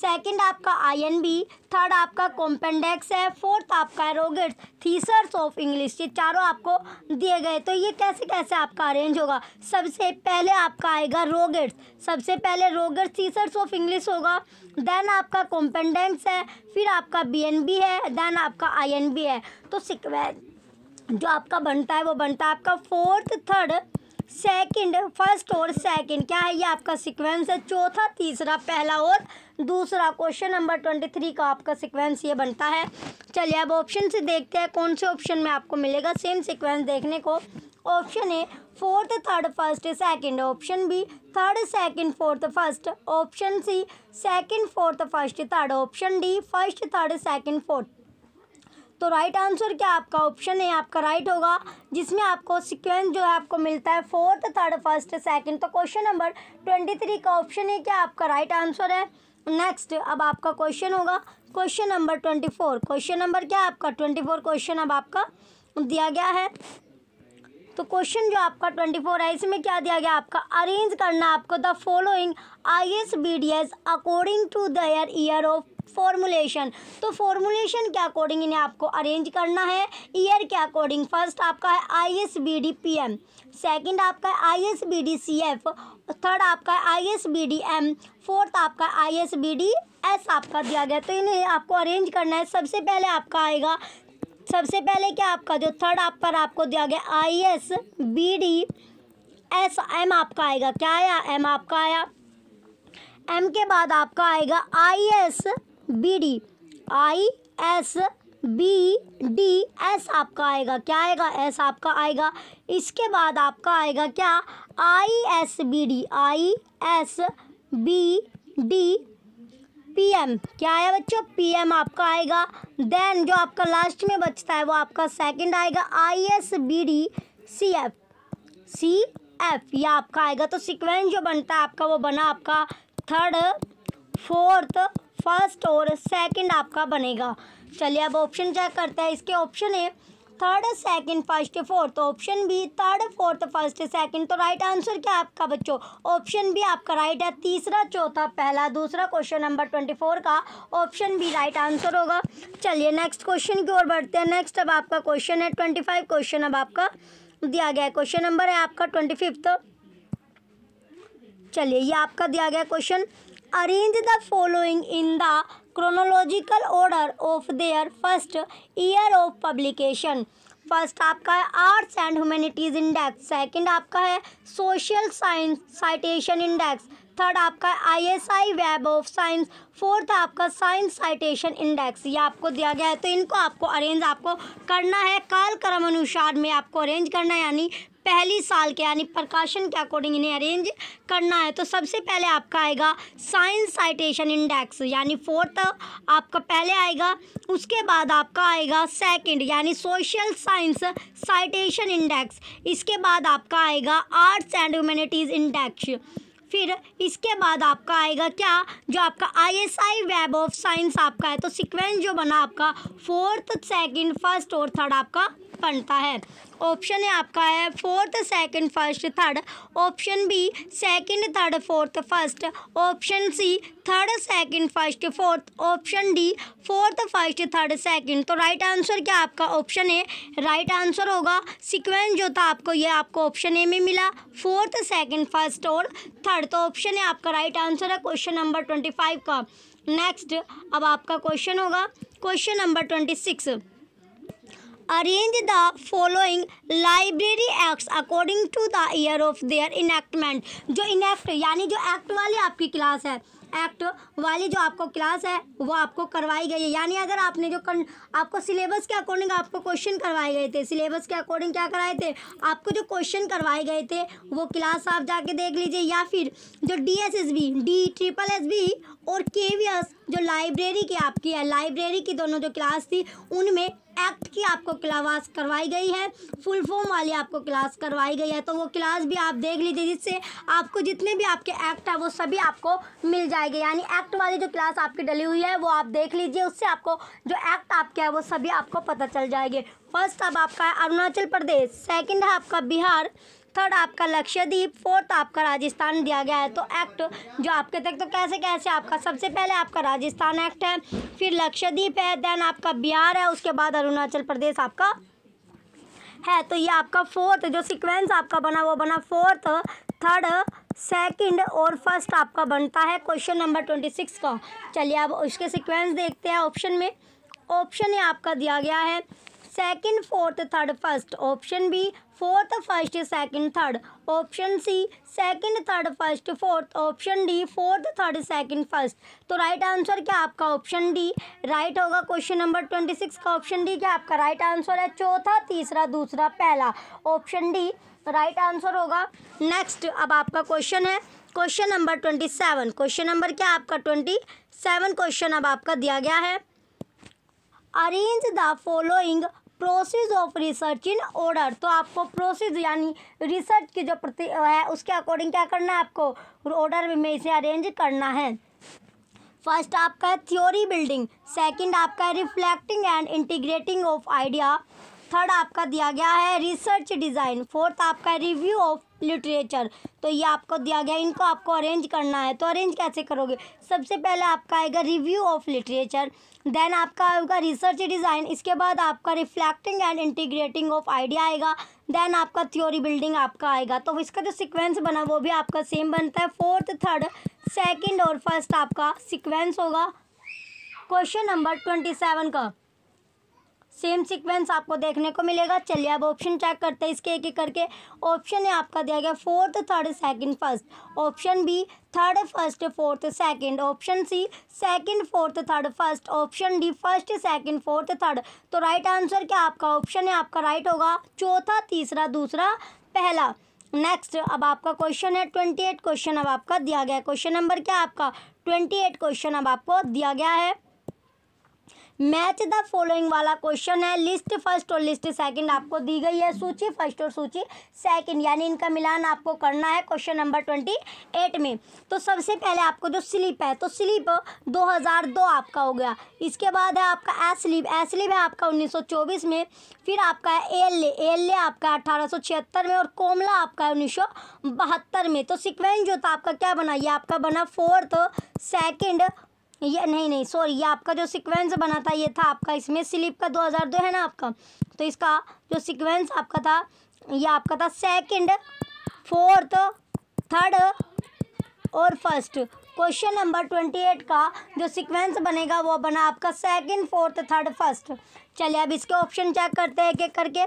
सेकेंड आपका आई एन बी थर्ड आपका कॉम्पेंडेक्स है फोर्थ आपका है रोगेट्स थीसर्स ऑफ इंग्लिश ये चारों आपको दिए गए तो ये कैसे कैसे आपका अरेंज होगा सबसे पहले आपका आएगा रोगेट्स सबसे पहले रोगेट्स थीसर्स ऑफ इंग्लिश होगा देन आपका कॉम्पेंडेंस है फिर आपका बी एन बी है देन आपका आई एन बी है तो सिक्वेंस जो आपका बनता है वो बनता है आपका फोर्थ थर्ड सेकंड फर्स्ट और सेकंड क्या है ये आपका सीक्वेंस है चौथा तीसरा पहला और दूसरा क्वेश्चन नंबर ट्वेंटी थ्री का आपका सीक्वेंस ये बनता है चलिए अब ऑप्शन से देखते हैं कौन से ऑप्शन में आपको मिलेगा सेम सीक्वेंस देखने को option A fourth third first second option B third second fourth first option C second fourth first third option D first third second fourth तो राइट आंसर क्या आपका ऑप्शन है आपका राइट होगा जिसमें आपको सिक्वेंस जो है आपको मिलता है फोर्थ थर्ड फर्स्ट सेकंड तो क्वेश्चन नंबर ट्वेंटी थ्री का ऑप्शन है क्या आपका राइट आंसर है नेक्स्ट अब आपका क्वेश्चन होगा question number twenty four question number क्या आपका ट्वेंटी फोर क्वेश्चन अब आपका दिया गया है तो क्वेश्चन जो आपका ट्वेंटी फोर है इसमें क्या दिया गया आपका अरेंज करना आपको the following I S B D S according to the year of formulation तो फॉर्मुलेशन के अकॉर्डिंग इन्हें आपको अरेंज करना है ईयर के अकॉर्डिंग फर्स्ट आपका है I S B D P M second आपका है I S B D C F third आपका है I S B D M fourth आपका I S B D S आपका दिया गया तो इन्हें आपको अरेंज करना है सबसे पहले आपका आएगा सबसे पहले क्या आपका जो थर्ड आप पर आपको दिया गया I S B D S M आपका आएगा क्या आया एम आपका आया एम के बाद आपका आएगा I S B D I S B D S आपका आएगा क्या आएगा एस आपका आएगा इसके बाद आपका आएगा क्या I S B D I S B D P M क्या आया बच्चों एम आपका आएगा देन जो आपका लास्ट में बचता है वो आपका सेकंड आएगा I S B D C F C F ये आपका आएगा तो सिक्वेंस जो बनता है आपका वो बना आपका थर्ड फोर्थ फर्स्ट और सेकंड आपका बनेगा चलिए अब ऑप्शन चेक करते हैं इसके ऑप्शन तो तो है third second first fourth option B third fourth first second तो राइट आंसर क्या आपका बच्चों ऑप्शन बी आपका राइट है तीसरा चौथा पहला दूसरा क्वेश्चन नंबर ट्वेंटी फोर का ऑप्शन बी राइट आंसर होगा चलिए नेक्स्ट क्वेश्चन की ओर बढ़ते हैं नेक्स्ट अब आपका क्वेश्चन है ट्वेंटी फाइव क्वेश्चन अब आपका दिया गया है क्वेश्चन नंबर है आपका ट्वेंटी फिफ्थ चलिए ये आपका दिया गया question arrange the following in the chronological order of their first year of publication first आपका है arts and humanities index second आपका है social science citation index third आपका है ISI web of science fourth आपका साइंस साइटेशन इंडेक्स ये आपको दिया गया है तो इनको आपको अरेंज आपको करना है काल क्रम अनुसार में आपको अरेंज करना है यानी पहली साल के यानी प्रकाशन के अकॉर्डिंग इन्हें अरेंज करना है तो सबसे पहले आपका आएगा साइंस साइटेशन इंडेक्स यानी फोर्थ आपका पहले आएगा उसके बाद आपका आएगा सेकंड यानी सोशल साइंस साइटेशन इंडेक्स इसके बाद आपका आएगा आर्ट्स एंड ह्यूमैनिटीज़ इंडेक्स फिर इसके बाद आपका आएगा क्या जो आपका आईएसआई वेब ऑफ साइंस आपका है तो सीक्वेंस जो बना आपका फोर्थ सेकंड फर्स्ट और थर्ड आपका बनता है ऑप्शन है आपका है fourth second first third option B second third fourth first option C third second first fourth option D fourth first third second तो राइट आंसर क्या आपका ऑप्शन है राइट आंसर होगा सिक्वेंस जो था आपको ये आपको ऑप्शन ए में मिला फोर्थ सेकेंड फर्स्ट और थर्ड तो ऑप्शन है आपका राइट आंसर है क्वेश्चन नंबर ट्वेंटी फाइव का नेक्स्ट अब आपका क्वेश्चन होगा question number twenty six arrange the following library acts according to the year of their enactment जो इनेक्ट यानी जो एक्ट वाली आपकी क्लास है एक्ट वाली जो आपको क्लास है वो आपको करवाई गई है यानी अगर आपने जो कन, आपको सिलेबस के अकॉर्डिंग आपको क्वेश्चन करवाए गए थे सिलेबस के अकॉर्डिंग क्या कराए थे आपको जो क्वेश्चन करवाए गए थे वो क्लास आप जाके देख लीजिए या फिर जो D S S B D triple S B और के वी एस जो लाइब्रेरी की आपकी है लाइब्रेरी की दोनों जो क्लास थी उनमें एक्ट की आपको क्लास करवाई गई है फुल फॉर्म वाली आपको क्लास करवाई गई है तो वो क्लास भी आप देख लीजिए जिससे आपको जितने भी आपके एक्ट है वो सभी आपको मिल जाएंगे यानी एक्ट वाली जो क्लास आपकी डली हुई है वो आप देख लीजिए उससे आपको जो एक्ट आपके है वो सभी आपको पता चल जाएंगे फर्स्ट अब आपका है अरुणाचल प्रदेश सेकेंड है आपका बिहार थर्ड आपका लक्षद्वीप फोर्थ आपका राजस्थान दिया गया है तो एक्ट जो आपके तक तो कैसे कैसे आपका सबसे पहले आपका राजस्थान एक्ट है फिर लक्षद्वीप है देन आपका बिहार है उसके बाद अरुणाचल प्रदेश आपका है तो ये आपका फोर्थ जो सिक्वेंस आपका बना वो बना फोर्थ थर्ड सेकंड और फर्स्ट आपका बनता है क्वेश्चन नंबर ट्वेंटी सिक्स का चलिए अब उसके सीक्वेंस देखते हैं ऑप्शन में ऑप्शन ये आपका दिया गया है second fourth third first option B fourth first second third option C second third first fourth option D fourth third second first तो राइट आंसर क्या आपका ऑप्शन डी राइट होगा क्वेश्चन नंबर ट्वेंटी सिक्स का option D क्या आपका right answer है चौथा तीसरा दूसरा पहला ऑप्शन डी राइट आंसर होगा नेक्स्ट अब आपका क्वेश्चन है question number twenty seven question number क्या आपका ट्वेंटी सेवन क्वेश्चन अब आपका दिया गया है arrange the following process of research in order तो आपको प्रोसेस यानी रिसर्च की जो प्रति है उसके अकॉर्डिंग क्या करना है आपको ऑर्डर में इसे अरेंज करना है फर्स्ट आपका है थ्योरी बिल्डिंग सेकंड आपका है reflecting and integrating of idea third आपका दिया गया है रिसर्च डिज़ाइन फोर्थ आपका रिव्यू ऑफ लिटरेचर तो ये आपको दिया गया इनको आपको अरेंज करना है तो अरेंज कैसे करोगे सबसे पहले आपका आएगा रिव्यू ऑफ लिटरेचर देन आपका आएगा रिसर्च डिज़ाइन इसके बाद आपका reflecting and integrating of idea आएगा देन आपका थ्योरी बिल्डिंग आपका आएगा तो इसका जो सिक्वेंस बना वो भी आपका सेम बनता है फोर्थ थर्ड सेकेंड और फर्स्ट आपका सिक्वेंस होगा क्वेश्चन नंबर ट्वेंटी सेवन का सेम सीक्वेंस आपको देखने को मिलेगा चलिए अब ऑप्शन चेक करते हैं इसके एक एक करके ऑप्शन है आपका दिया गया fourth third second first option B third first fourth second option C second fourth third first option D first second fourth third तो राइट आंसर क्या आपका ऑप्शन है आपका राइट होगा चौथा तीसरा दूसरा पहला नेक्स्ट अब आपका क्वेश्चन है ट्वेंटी एट क्वेश्चन अब आपका दिया गया क्वेश्चन नंबर क्या आपका ट्वेंटी एट क्वेश्चन अब आपको दिया गया है मैच द फॉलोइंग वाला क्वेश्चन है लिस्ट फर्स्ट और लिस्ट सेकंड आपको दी गई है सूची फर्स्ट और सूची सेकंड यानी इनका मिलान आपको करना है क्वेश्चन नंबर ट्वेंटी एट में तो सबसे पहले आपको जो स्लिप है तो स्लिप दो हज़ार दो आपका हो गया इसके बाद है आपका ए स्लिप ए स्लिप है आपका उन्नीस सौ चौबीस में फिर आपका है एल एल ए आपका अठारह सौ छिहत्तर में और कोमला आपका है उन्नीस सौ बहत्तर में तो सिक्वेंस जो था आपका क्या बना ये आपका बना फोर्थ सेकेंड ये नहीं नहीं सॉरी ये आपका जो सीक्वेंस बना था ये था आपका इसमें स्लिप का 2002 है ना आपका तो इसका जो सीक्वेंस आपका था ये आपका था सेकंड फोर्थ थर्ड और first question number twenty eight का जो सीक्वेंस बनेगा वो बना आपका सेकंड फोर्थ थर्ड फर्स्ट चलिए अब इसके ऑप्शन चेक करते हैं एक एक करके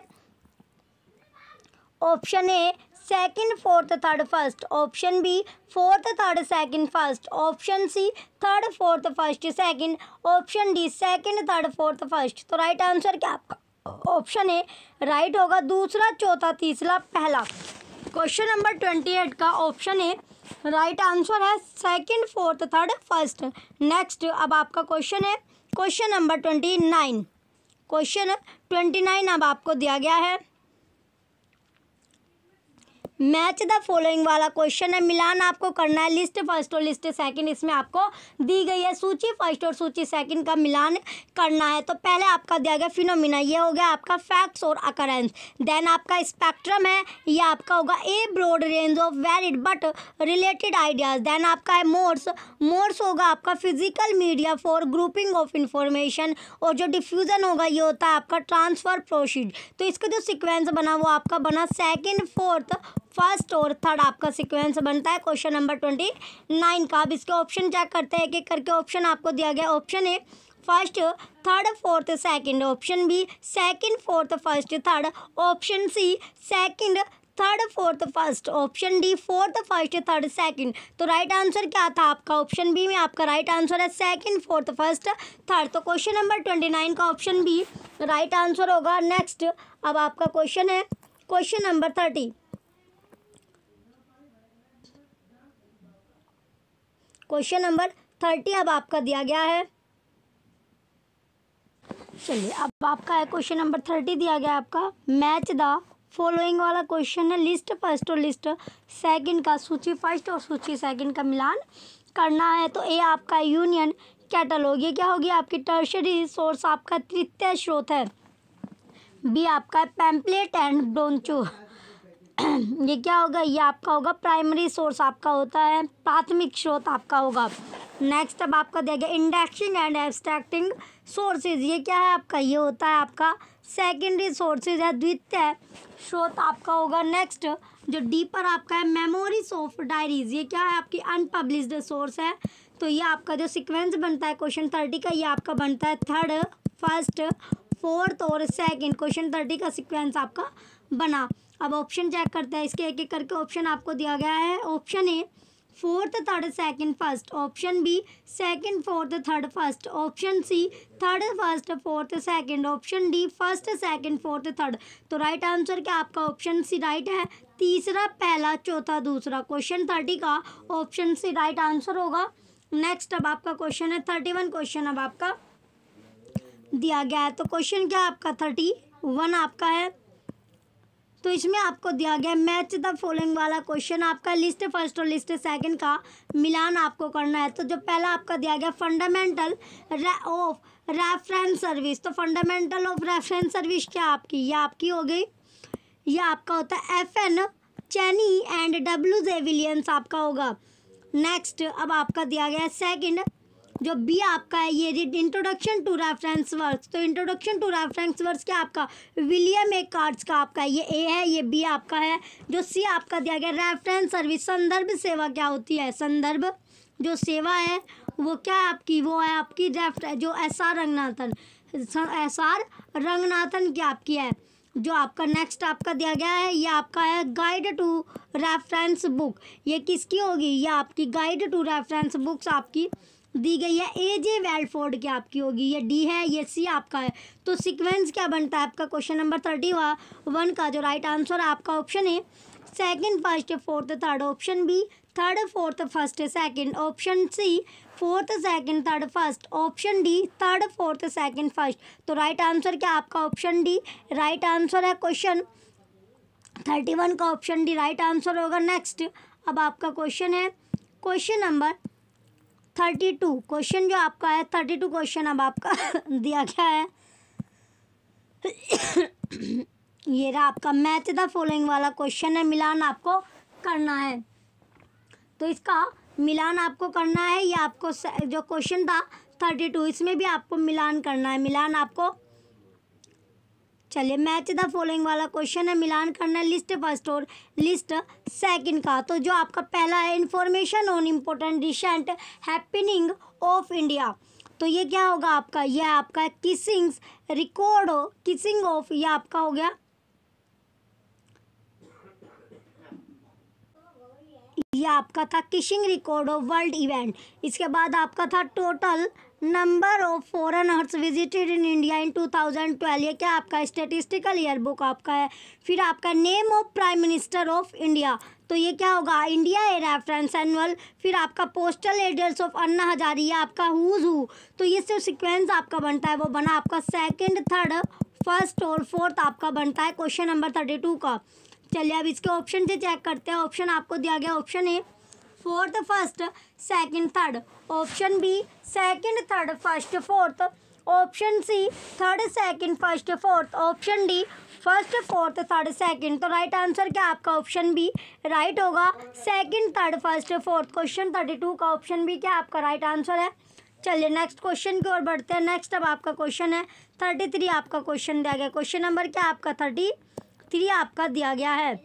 option A second fourth third first option B fourth third second first option C third fourth first second option D second third fourth first तो राइट आंसर क्या आपका ऑप्शन ए राइट होगा दूसरा चौथा तीसरा पहला क्वेश्चन नंबर ट्वेंटी एट का option A right answer है second fourth third first next अब आपका क्वेश्चन है question number twenty nine question twenty nine अब आपको दिया गया है मैच द फॉलोइंग वाला क्वेश्चन है मिलान आपको करना है लिस्ट फर्स्ट और लिस्ट सेकंड इसमें आपको दी गई है सूची फर्स्ट और सूची सेकंड का मिलान करना है तो पहले आपका दिया गया फिनोमिना ये हो गया आपका फैक्ट्स और अकरेंस देन आपका स्पेक्ट्रम है ये आपका होगा a broad range of valid but related ideas then आपका है मोर्स मोर्स होगा आपका physical media for grouping of information और जो डिफ्यूज़न होगा ये होता है आपका ट्रांसफ़र प्रोसीड तो इसका जो सिक्वेंस बना वो आपका बना सेकेंड फोर्थ फर्स्ट और थर्ड आपका सिक्वेंस बनता है क्वेश्चन नंबर ट्वेंटी नाइन का अब इसके ऑप्शन चेक करते हैं एक एक करके ऑप्शन आपको दिया गया ऑप्शन है first third fourth second option B second fourth first third option C second third fourth first option D fourth first third second तो राइट आंसर क्या था आपका ऑप्शन बी में आपका राइट आंसर है सेकंड फोर्थ फर्स्ट थर्ड तो question number twenty nine का option B right answer होगा नेक्स्ट अब आपका क्वेश्चन है question number thirty question number thirty अब आपका दिया गया है चलिए अब आपका है क्वेश्चन नंबर थर्टी दिया गया आपका मैच द फॉलोइंग वाला क्वेश्चन है लिस्ट फर्स्ट और लिस्ट सेकंड का सूची फर्स्ट और सूची सेकंड का मिलान करना है तो ए आपका यूनियन कैटलॉग ये क्या होगी आपकी टर्शरी सोर्स आपका तृतीय स्रोत है बी आपका पैम्पलेट एंड ब्रोंचू ये क्या होगा ये आपका होगा प्राइमरी सोर्स आपका होता है प्राथमिक स्रोत आपका होगा नेक्स्ट अब आपका दिया गया इंडेक्सिंग एंड एब्सट्रैक्टिंग सोर्सेज ये क्या है आपका ये होता है आपका सेकेंडरी सोर्सेज है द्वितीय स्रोत आपका होगा नेक्स्ट जो डीपर आपका है मेमोरीज ऑफ डायरीज ये क्या है आपकी अनपब्लिश सोर्स है तो ये आपका जो सिक्वेंस बनता है क्वेश्चन थर्टी का ये आपका बनता है थर्ड फर्स्ट फोर्थ और सेकेंड क्वेश्चन थर्टी का सिक्वेंस आपका बना अब ऑप्शन चेक करते हैं इसके एक एक करके ऑप्शन आपको दिया गया है option A fourth third second first option B second fourth third first option C third first fourth second option D first second fourth third तो राइट आंसर क्या आपका ऑप्शन सी राइट है तीसरा पहला चौथा दूसरा क्वेश्चन थर्टी का option C right answer होगा नेक्स्ट अब आपका क्वेश्चन है थर्टी वन क्वेश्चन अब आपका दिया गया है तो क्वेश्चन क्या आपका थर्टी वन आपका है तो इसमें आपको दिया गया मैच द फॉलोइंग वाला क्वेश्चन आपका लिस्ट फर्स्ट और लिस्ट सेकंड का मिलान आपको करना है तो जो पहला आपका दिया गया फंडामेंटल ऑफ रेफरेंस सर्विस तो फंडामेंटल ऑफ रेफरेंस सर्विस क्या आपकी यह आपकी हो गई यह आपका होता है F N Cheney and W J Williams आपका होगा नेक्स्ट अब आपका दिया गया सेकंड जो बी आपका है ये इंट्रोडक्शन टू रेफरेंस वर्क तो इंट्रोडक्शन टू रेफरेंस वर्क क्या आपका विलियम ए कार्ड्स का आपका ये ए है ये बी आपका है जो सी आपका दिया गया रेफरेंस सर्विस संदर्भ सेवा क्या होती है संदर्भ जो सेवा है वो क्या है आपकी वो है आपकी रेफर जो S R Ranganathan S R Ranganathan की आपकी है जो आपका नेक्स्ट आपका दिया गया है ये आपका है गाइड टू रेफरेंस बुक ये किसकी होगी ये आपकी गाइड टू रेफरेंस बुक्स आपकी दी गई है ए जे वेलफोर्ड की आपकी होगी ये डी है ये सी आपका है तो सीक्वेंस क्या बनता है आपका क्वेश्चन नंबर थर्टी वन का जो राइट आंसर आपका ऑप्शन है second first fourth third option B third fourth first second option C fourth second third first option D third fourth second first तो राइट आंसर क्या आपका option D right answer है question thirty one का option D right answer होगा next अब आपका question है question number thirty two question जो आपका है थर्टी टू क्वेश्चन अब आपका दिया गया है ये रहा आपका मैच द फॉलोइंग वाला क्वेश्चन है मिलान आपको करना है तो इसका मिलान आपको करना है या आपको जो क्वेश्चन था थर्टी टू इसमें भी आपको मिलान करना है मिलान आपको चलिए मैच द फॉलोइंग वाला क्वेश्चन है मिलान करना है लिस्ट फर्स्ट और लिस्ट सेकंड का तो जो आपका पहला है information on important recent happening of India तो ये क्या होगा आपका यह आपका किसिंग्स रिकॉर्ड किसिंग ऑफ यह आपका हो गया यह आपका था Keesing's record of world event इसके बाद आपका था total number of foreign visited in India in 2012 ये क्या आपका स्टेटिस्टिकल ईयर बुक आपका है फिर आपका name of prime minister of India तो ये क्या होगा इंडिया ए रेफरेंस एनुअल फिर आपका postal address of Anna Hazare या आपका हुज हु तो ये सिर्फ सिक्वेंस आपका बनता है वो बना आपका सेकेंड थर्ड फर्स्ट और फोर्थ आपका बनता है क्वेश्चन नंबर थर्टी टू का चलिए अब इसके ऑप्शन से चेक करते हैं ऑप्शन आपको दिया गया option A fourth first second third option B second third first fourth option C third second first fourth option D first fourth third second तो राइट आंसर क्या आपका ऑप्शन बी राइट होगा second third first fourth question thirty two का option B क्या आपका right answer है चलिए next question की ओर बढ़ते हैं नेक्स्ट अब आपका क्वेश्चन है थर्टी थ्री आपका क्वेश्चन दिया गया क्वेश्चन नंबर क्या आपका थर्टी थ्री आपका दिया गया है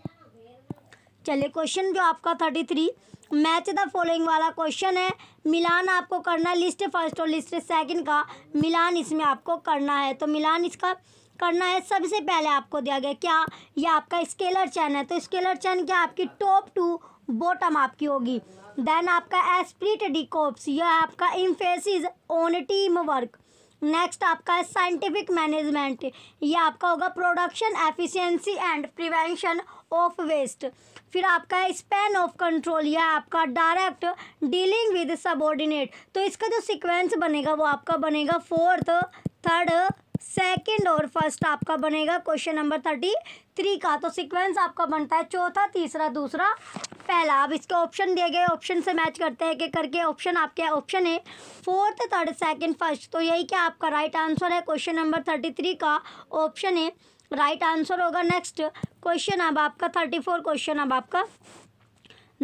चलिए क्वेश्चन जो आपका thirty three match the following वाला क्वेश्चन है मिलान आपको करना है लिस्ट फर्स्ट और लिस्ट सेकंड का मिलान इसमें आपको करना है तो मिलान इसका करना है सबसे पहले आपको दिया गया क्या ये आपका स्केलर चैन है तो स्केलर चैन क्या आपकी टॉप टू बॉटम आपकी होगी देन आपका एस्प्रिट डिकोप्स यह आपका emphasis on team work next आपका है साइंटिफिक मैनेजमेंट ये आपका होगा production efficiency and prevention of waste फिर आपका स्पेन ऑफ कंट्रोल या आपका डायरेक्ट डीलिंग विद सबॉर्डिनेट तो इसका जो सीक्वेंस बनेगा वो आपका बनेगा फोर्थ थर्ड सेकंड और फर्स्ट आपका बनेगा क्वेश्चन नंबर थर्टी थ्री का तो सीक्वेंस आपका बनता है चौथा तीसरा दूसरा पहला अब इसके ऑप्शन दिए गए ऑप्शन से मैच करते हैं कि करके ऑप्शन आपके ऑप्शन है फोर्थ थर्ड सेकंड फर्स्ट तो यही क्या आपका राइट आंसर है क्वेश्चन नंबर थर्टी थ्री का ऑप्शन है राइट आंसर होगा नेक्स्ट क्वेश्चन अब आपका थर्टी फोर क्वेश्चन अब आपका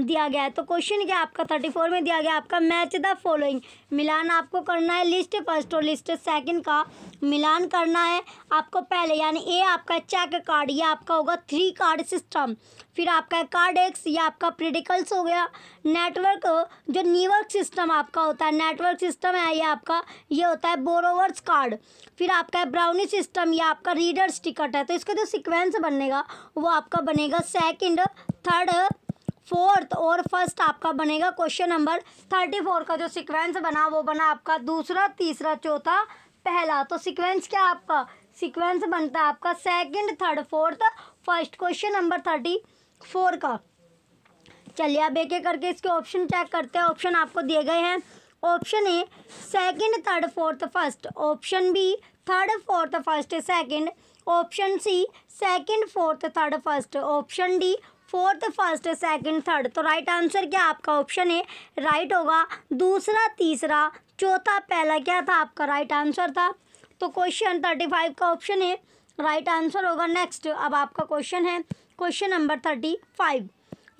दिया गया है तो क्वेश्चन क्या आपका थर्टी फोर में दिया गया आपका मैच द फॉलोइंग मिलान आपको करना है लिस्ट फर्स्ट और लिस्ट सेकंड का मिलान करना है आपको पहले यानी ए आपका चेक कार्ड ये आपका होगा थ्री कार्ड सिस्टम फिर आपका कार्ड एक्स या आपका प्रिडिकल्स हो गया नेटवर्क जो नीवर्क सिस्टम आपका होता है नेटवर्क सिस्टम है ये आपका ये होता है बोरोवर्स कार्ड फिर आपका है ब्राउनी सिस्टम या आपका रीडर्स टिकट है तो इसका जो सिक्वेंस बनेगा वो आपका बनेगा सेकंड थर्ड फोर्थ और फर्स्ट आपका बनेगा क्वेश्चन नंबर थर्टी फोर का जो सिक्वेंस बना वो बना आपका दूसरा तीसरा चौथा पहला तो सिक्वेंस क्या आपका सीक्वेंस बनता है आपका second third fourth first question number thirty four का चलिए अब एक एक करके इसके ऑप्शन चेक करते हैं ऑप्शन आपको दिए गए हैं option A second third fourth first option B third fourth first second option C second fourth third first option D fourth first second third तो राइट आंसर क्या आपका ऑप्शन है राइट होगा दूसरा तीसरा चौथा पहला क्या था आपका राइट आंसर था तो क्वेश्चन थर्टी फाइव का ऑप्शन है राइट आंसर होगा नेक्स्ट अब आपका क्वेश्चन है क्वेश्चन नंबर थर्टी फाइव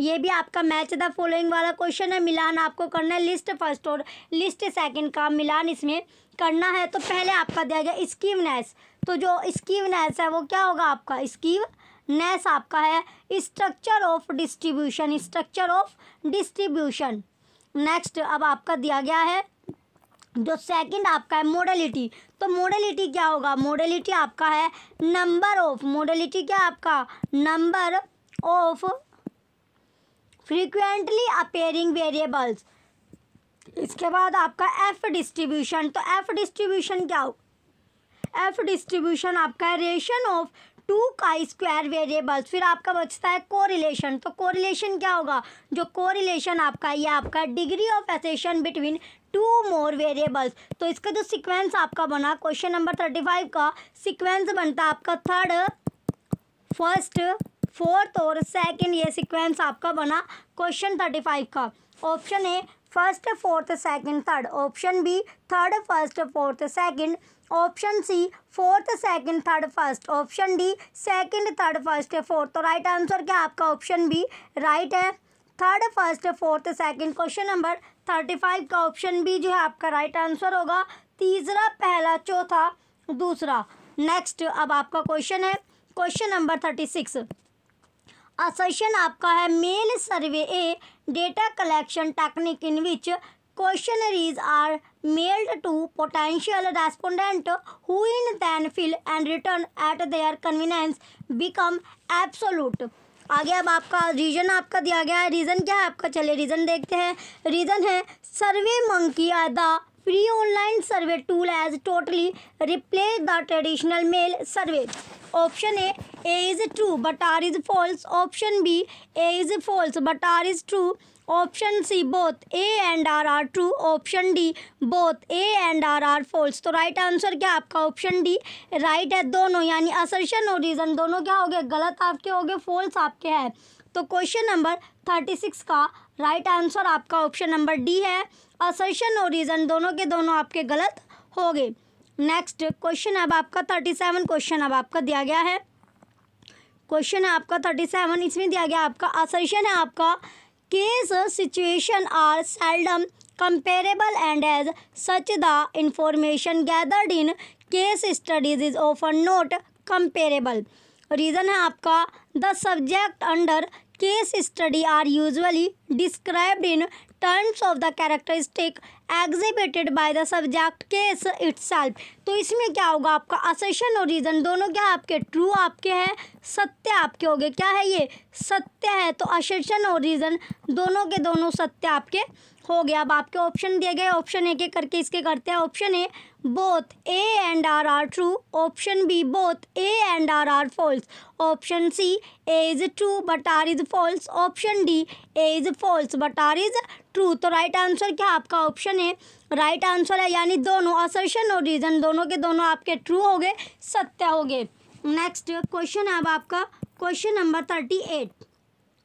ये भी आपका मैच द फॉलोइंग वाला क्वेश्चन है मिलान आपको करना है लिस्ट फर्स्ट और लिस्ट सेकंड का मिलान इसमें करना है तो पहले आपका दिया गया स्कीवनेस तो जो स्कीवनेस है वो क्या होगा आपका स्कीव नेस आपका है structure of distribution structure of distribution next अब आपका दिया गया है जो सेकंड आपका है मोडलिटी तो मोडलिटी क्या होगा मोडलिटी आपका है नंबर ऑफ मोडलिटी क्या आपका number of frequently appearing variables इसके बाद आपका एफ डिस्ट्रीब्यूशन तो एफ डिस्ट्रीब्यूशन क्या हो एफ डिस्ट्रीब्यूशन आपका है रेशन of two chi square variables फिर आपका बचता है कोरिलेशन तो कोरिलेशन क्या होगा जो कोरिलेशन आपका ये आपका degree of association between two more variables तो इसका जो सीक्वेंस आपका बना क्वेश्चन नंबर थर्टी फाइव का सीक्वेंस बनता है आपका थर्ड फर्स्ट फोर्थ और सेकेंड ये सिक्वेंस आपका बना क्वेश्चन थर्टी फाइव का option A first fourth second third option B third first fourth second option C fourth second third first option D second third first है fourth तो right answer क्या आपका option B right है third first fourth second question number thirty five का option B जो है आपका right answer होगा तीसरा पहला चौथा दूसरा नेक्स्ट अब आपका क्वेश्चन है question number thirty six assertion आपका है mail survey a data collection technique in which question are mailed to potential respondent who in then fill and return at their convenience become absolute आगे अब आपका reason आपका दिया गया है reason क्या है आपका चलिए रीज़न देखते हैं रीज़न है SurveyMonkey the free online survey tool has totally replace the traditional mail survey option A A is true but R is false option B A is false but R is true option C both A and R are true option D both A and R are false तो right answer क्या आपका option D right है दोनों यानी assertion और reason दोनों क्या हो गए गलत आपके हो गए फॉल्स आपके हैं तो क्वेश्चन नंबर थर्टी सिक्स का राइट आंसर आपका ऑप्शन नंबर डी है असर्शन और रीज़न दोनों के दोनों आपके गलत हो गए नेक्स्ट क्वेश्चन अब आपका थर्टी सेवन क्वेश्चन अब आपका दिया गया है क्वेश्चन है आपका थर्टी सेवन इसमें दिया गया आपका असर्शन है आपका case situation are seldom comparable and as such the information gathered in case studies is often not comparable reason है आपका the subject under case study are usually described in terms of the characteristic exhibited by the subject case itself तो इसमें क्या होगा आपका असेशन और reason दोनों क्या आपके ट्रू आपके हैं सत्य आपके हो गए क्या है ये सत्य है तो असेशन और रीज़न दोनों के दोनों सत्य आपके हो गए अब आपके ऑप्शन दिए गए ऑप्शन एक एक करके इसके करते हैं option A both A and R are true option B both A and R are false option C A is true but R is false option D A is false but R is true तो right answer क्या आपका option है right answer है यानी दोनों assertion और reason दोनों के दोनों आपके ट्रू हो गए सत्य हो गए नेक्स्ट क्वेश्चन अब आपका question number thirty eight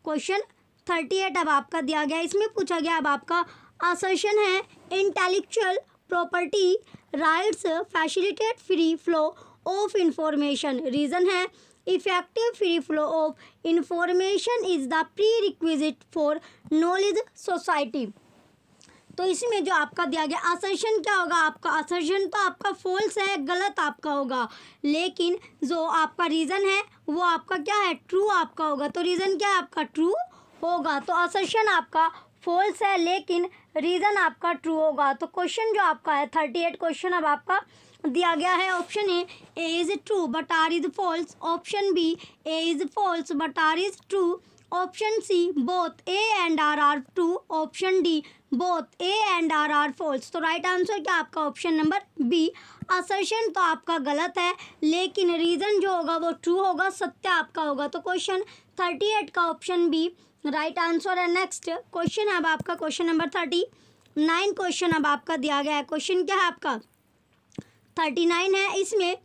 question thirty eight अब आपका दिया गया इसमें पूछा गया अब आपका असर्शन है intellectual property rights facilitate free flow of information reason है effective free flow of information is the prerequisite for knowledge society तो इसमें जो आपका दिया गया असर्शन क्या होगा आपका असर्शन तो आपका फॉल्स है गलत आपका होगा लेकिन जो आपका रीज़न है वो आपका क्या है ट्रू आपका होगा तो रीज़न क्या है आपका ट्रू होगा तो असर्शन आपका फॉल्स है लेकिन रीज़न आपका ट्रू होगा तो क्वेश्चन जो आपका है थर्टी एट क्वेश्चन अब आपका दिया गया है option A A is true but R is false option B A is false but R is true option C both A and R are true option D both A and R are false तो right answer क्या आपका option number B assertion तो आपका गलत है लेकिन reason जो होगा वो ट्रू होगा सत्य आपका होगा तो क्वेश्चन थर्टी एट का ऑप्शन बी राइट आंसर है नेक्स्ट क्वेश्चन है अब आपका question number thirty nine question अब आपका दिया गया है क्वेश्चन क्या है आपका थर्टी नाइन है इसमें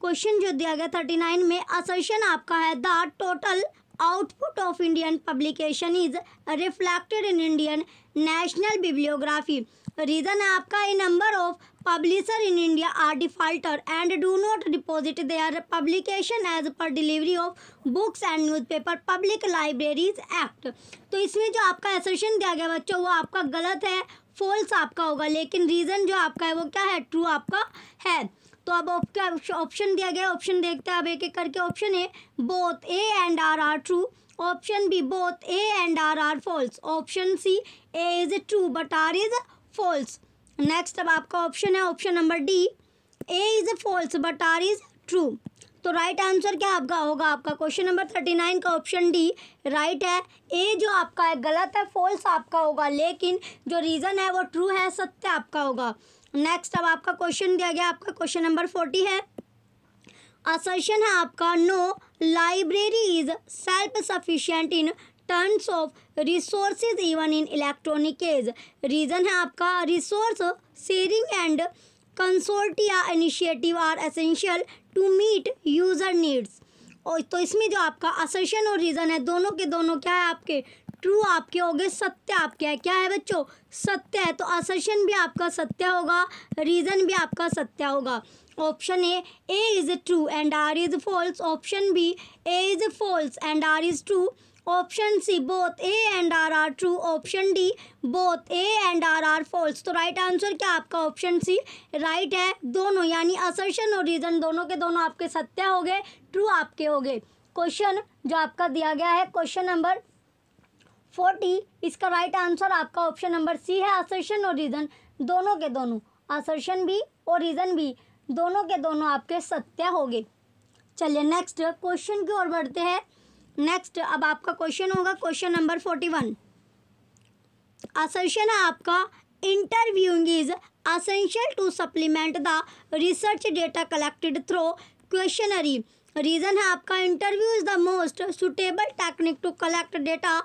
क्वेश्चन जो दिया गया थर्टी नाइन में असर्शन आपका है the total output of Indian publication is reflected in Indian national bibliography reason है आपका a number of in India are defaulter and do not not deposit publication as per delivery of books and newspaper public libraries act तो इसमें जो आपका assertion दिया गया बच्चों वो आपका गलत है फॉल्स आपका होगा लेकिन रीज़न जो आपका है वो क्या है ट्रू आपका है तो अब आपका ऑप्शन दिया गया ऑप्शन देखते हैं अब एक एक करके ऑप्शन है both A and R are true option B both A and R are false option C A is true but R is false next अब आपका ऑप्शन है option number D A is false but R is true तो right right answer क्या आपका होगा आपका question number thirty nine का option D right है ए जो आपका है गलत है फॉल्स आपका होगा लेकिन जो रीज़न है वो ट्रू है सत्य आपका होगा नेक्स्ट अब आपका क्वेश्चन दिया गया आपका क्वेश्चन नंबर फोर्टी है असर्शन है आपका no library is self sufficient in terms of resources even in electronic age reason है आपका resource sharing and consortia initiative are essential to meet user needs और तो इसमें जो आपका असर्शन और रीज़न है दोनों के दोनों क्या है आपके ट्रू आपके हो गए सत्य आपके है क्या है बच्चों सत्य है तो असर्शन भी आपका सत्य होगा रीज़न भी आपका सत्य होगा option A A is true and R is false option B A is false and R is true option C both A and R are true option D both A and R are false तो right answer क्या आपका option C right है दोनों यानी assertion और reason दोनों के दोनों आपके सत्य हो गए ट्रू आपके हो गए क्वेश्चन जो आपका दिया गया है क्वेश्चन नंबर फोर्टी इसका राइट आंसर आपका ऑप्शन नंबर सी है असर्शन और रीज़न दोनों के दोनों असर्शन भी और रीज़न भी दोनों के दोनों आपके सत्य हो गए चलिए नेक्स्ट क्वेश्चन की ओर बढ़ते हैं नेक्स्ट अब आपका क्वेश्चन होगा question number forty one assertion है आपका interviewing is essential to supplement the research data collected through questionnaire reason है आपका interview is the most suitable technique to collect data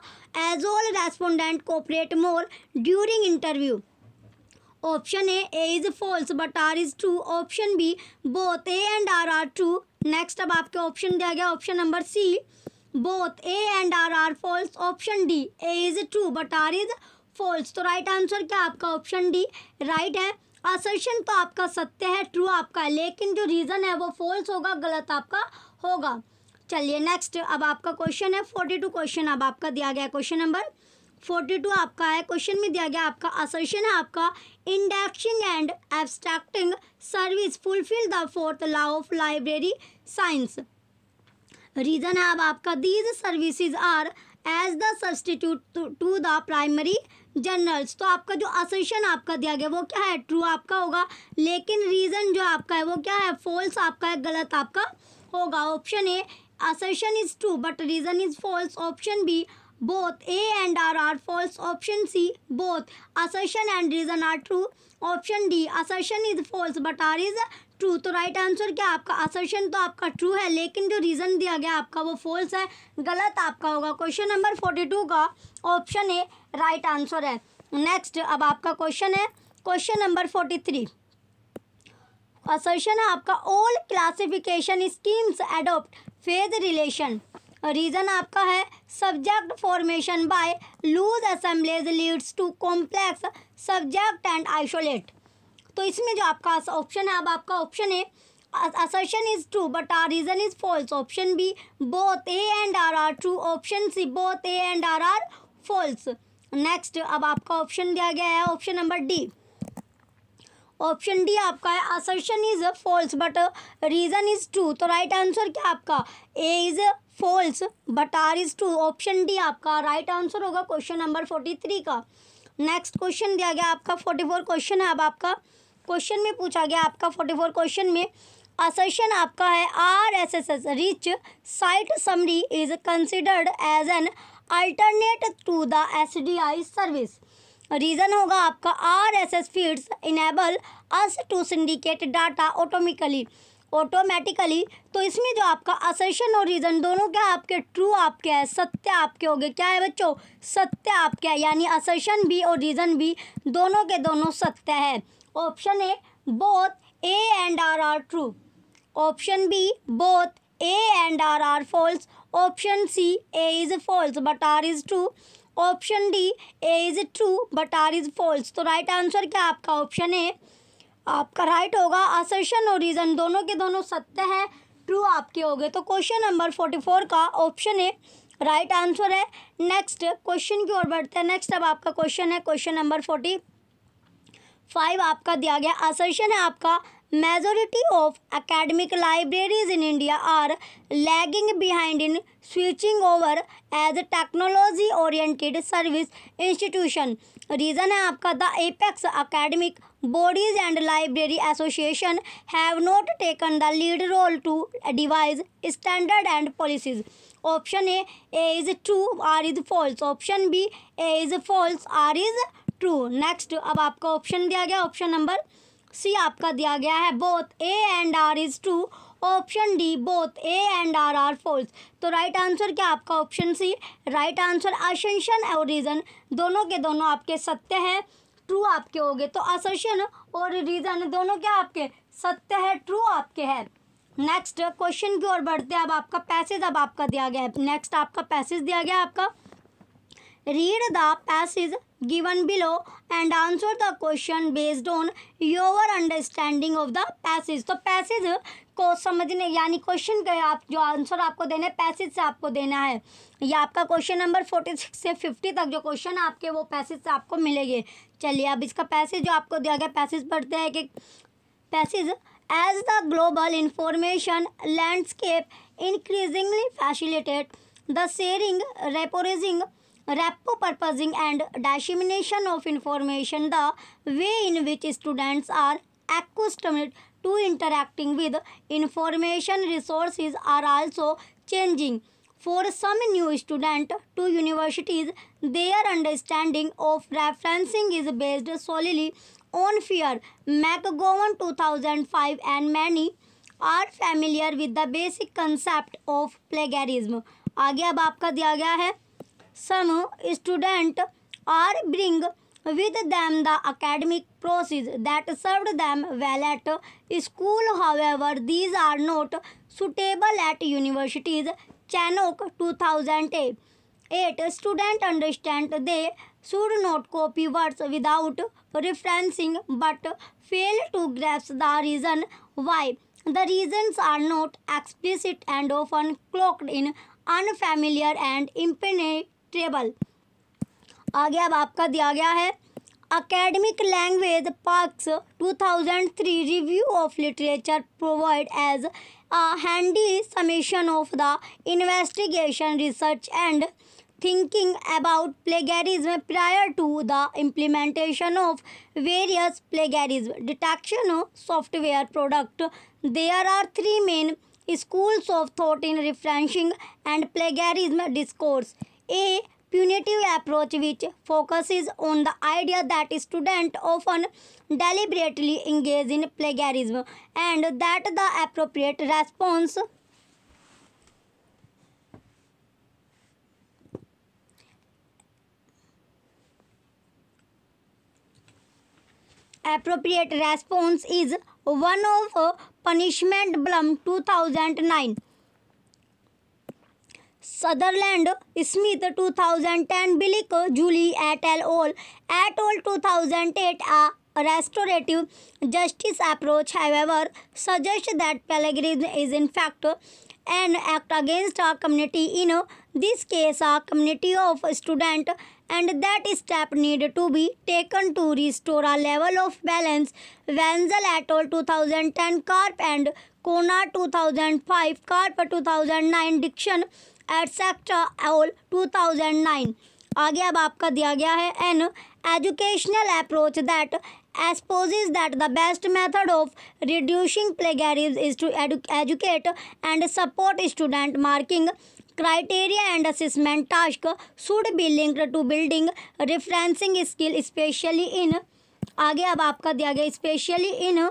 as all respondent cooperate more during interview option A A is false but R is true option B both A and R are true next अब आपके option दिया गया option number C both a and r are false option d a is true but r is false तो right answer क्या आपका option D right है assertion तो आपका सत्य है ट्रू आपका है लेकिन जो रीज़न है वो फॉल्स होगा गलत आपका होगा चलिए नेक्स्ट अब आपका क्वेश्चन है फोर्टी टू क्वेश्चन अब आपका दिया गया क्वेश्चन नंबर फोर्टी टू आपका है क्वेश्चन में दिया गया आपका असर्शन है आपका indexing and abstracting service fulfil the fourth law of library science है अब आपका these services are as the substitute to the primary journals तो आपका जो असोशन आपका दिया गया वो क्या है ट्रू आपका होगा लेकिन रीज़न जो आपका है वो क्या है फॉल्स आपका है गलत आपका होगा option A assertion is true but reason is false option B both A and R are false option C both assertion and reason are true option D assertion is false but R is true तो right answer क्या आपका assertion तो आपका true है लेकिन जो reason दिया गया आपका वो फॉल्स है गलत आपका होगा क्वेश्चन नंबर फोर्टी टू का ऑप्शन ए राइट आंसर है नेक्स्ट अब आपका क्वेश्चन है question number forty three assertion है आपका all classification schemes adopt phase relation reason आपका है subject formation by loose assemblage leads to complex subject and isolate तो इसमें जो आपका ऑप्शन है अब आपका ऑप्शन है assertion is true but R reason is false option B both A and R are true option C both A and R are false next अब आपका ऑप्शन दिया गया है option number D option D आपका है assertion is false but reason is true तो right right answer क्या आपका A is false but R is true option D आपका राइट right आंसर होगा क्वेश्चन नंबर फोर्टी थ्री का next question दिया गया आपका फोर्टी फोर क्वेश्चन है अब आपका क्वेश्चन में पूछा गया आपका फोर्टी फोर क्वेश्चन में असर्शन आपका है R S S S rich site summary is considered as an alternate to the S D I service reason होगा आपका R S S feeds enable us to syndicate data automically automatically तो इसमें जो आपका assertion और reason दोनों क्या आपके ट्रू आपके है सत्य आपके हो गए क्या है बच्चों सत्य आपके है यानी असर्शन भी और रीज़न भी दोनों के दोनों सत्य है option A both A and R are true option B both A and R are false option C A is false but R is true option D A is true but R is false तो right answer क्या आपका option A आपका right होगा assertion और reason दोनों के दोनों सत्य हैं ट्रू आपके हो गए तो क्वेश्चन नंबर फोर्टी फोर का ऑप्शन ए राइट आंसर है नेक्स्ट क्वेश्चन की ओर बढ़ते हैं नेक्स्ट अब आपका क्वेश्चन है क्वेश्चन नंबर फोर्टी फाइव आपका दिया गया असर्शन है आपका majority of academic libraries in India are lagging behind in switching over as technology oriented service institution reason है आपका the apex academic bodies and library association have not taken the lead role to devise standard and policies option A A is true R is false option B A is false R is true next अब आपका option दिया गया option number C आपका दिया गया है both A and R is true option D both A and R are false तो right answer क्या आपका option C right answer assertion और रीज़न दोनों के दोनों आपके सत्य हैं ट्रू आपके हो गए तो असेंशन और रीज़न दोनों क्या आपके सत्य है ट्रू आपके है नेक्स्ट क्वेश्चन की ओर बढ़ते हैं अब आपका पैसेज अब आपका दिया गया है नेक्स्ट आपका पैसेज दिया गया आपका read the passage given below and answer the question based on your understanding of the passage तो पैसेज को समझने यानी क्वेश्चन का आप जो आंसर आपको देना है पैसेज से आपको देना है या आपका क्वेश्चन नंबर फोर्टी सिक्स से फिफ्टी तक जो क्वेश्चन आपके वो पैसेज से आपको मिलेंगे चलिए अब इसका पैसेज जो आपको दिया गया पैसेज पढ़ते हैं कि passage as the global information landscape increasingly facilitate the sharing repurposing repo purposing and dissemination of information the way in which students are accustomed to interacting with information resources are also changing for some new student to universities their understanding of referencing is based solely on fear mcgowan 2005 and many are familiar with the basic concept of plagiarism आगे अब आपका दिया गया है some student or bring with them the academic process that served them well at school. However, these are not suitable at universities. Chanok 2008. Students understand they should not copy words without referencing but fail to grasp the reason why. The reasons are not explicit and often cloaked in unfamiliar and impenetrable ट्रेबल आगे अब आपका दिया गया है academic language two thousand three review of literature provide as a handy summation of the investigation research and thinking about plagiarism prior to the implementation of various plagiarism detection of software product there are three main schools of thought in referencing and plagiarism discourse A punitive approach which focuses on the idea that students often deliberately engage in plagiarism and that the appropriate response appropriate response is one of punishment blum 2009 Sutherland, Smith 2010, Billick, Julie at All at all, 2008 a restorative justice approach, however, suggests that plagiarism is in fact an act against a community. In this case, a community of students, and that step need to be taken to restore a level of balance. Wenzel et al. 2010, Carp and Kona 2005, Carp, 2009, Diction etcetera all nine आगे अब आपका दिया गया है an educational approach that exposes that the best method of reducing plagiarism is to educate and support student marking criteria and assessment task should be linked to building referencing skill specially in आगे अब आपका दिया गया specially in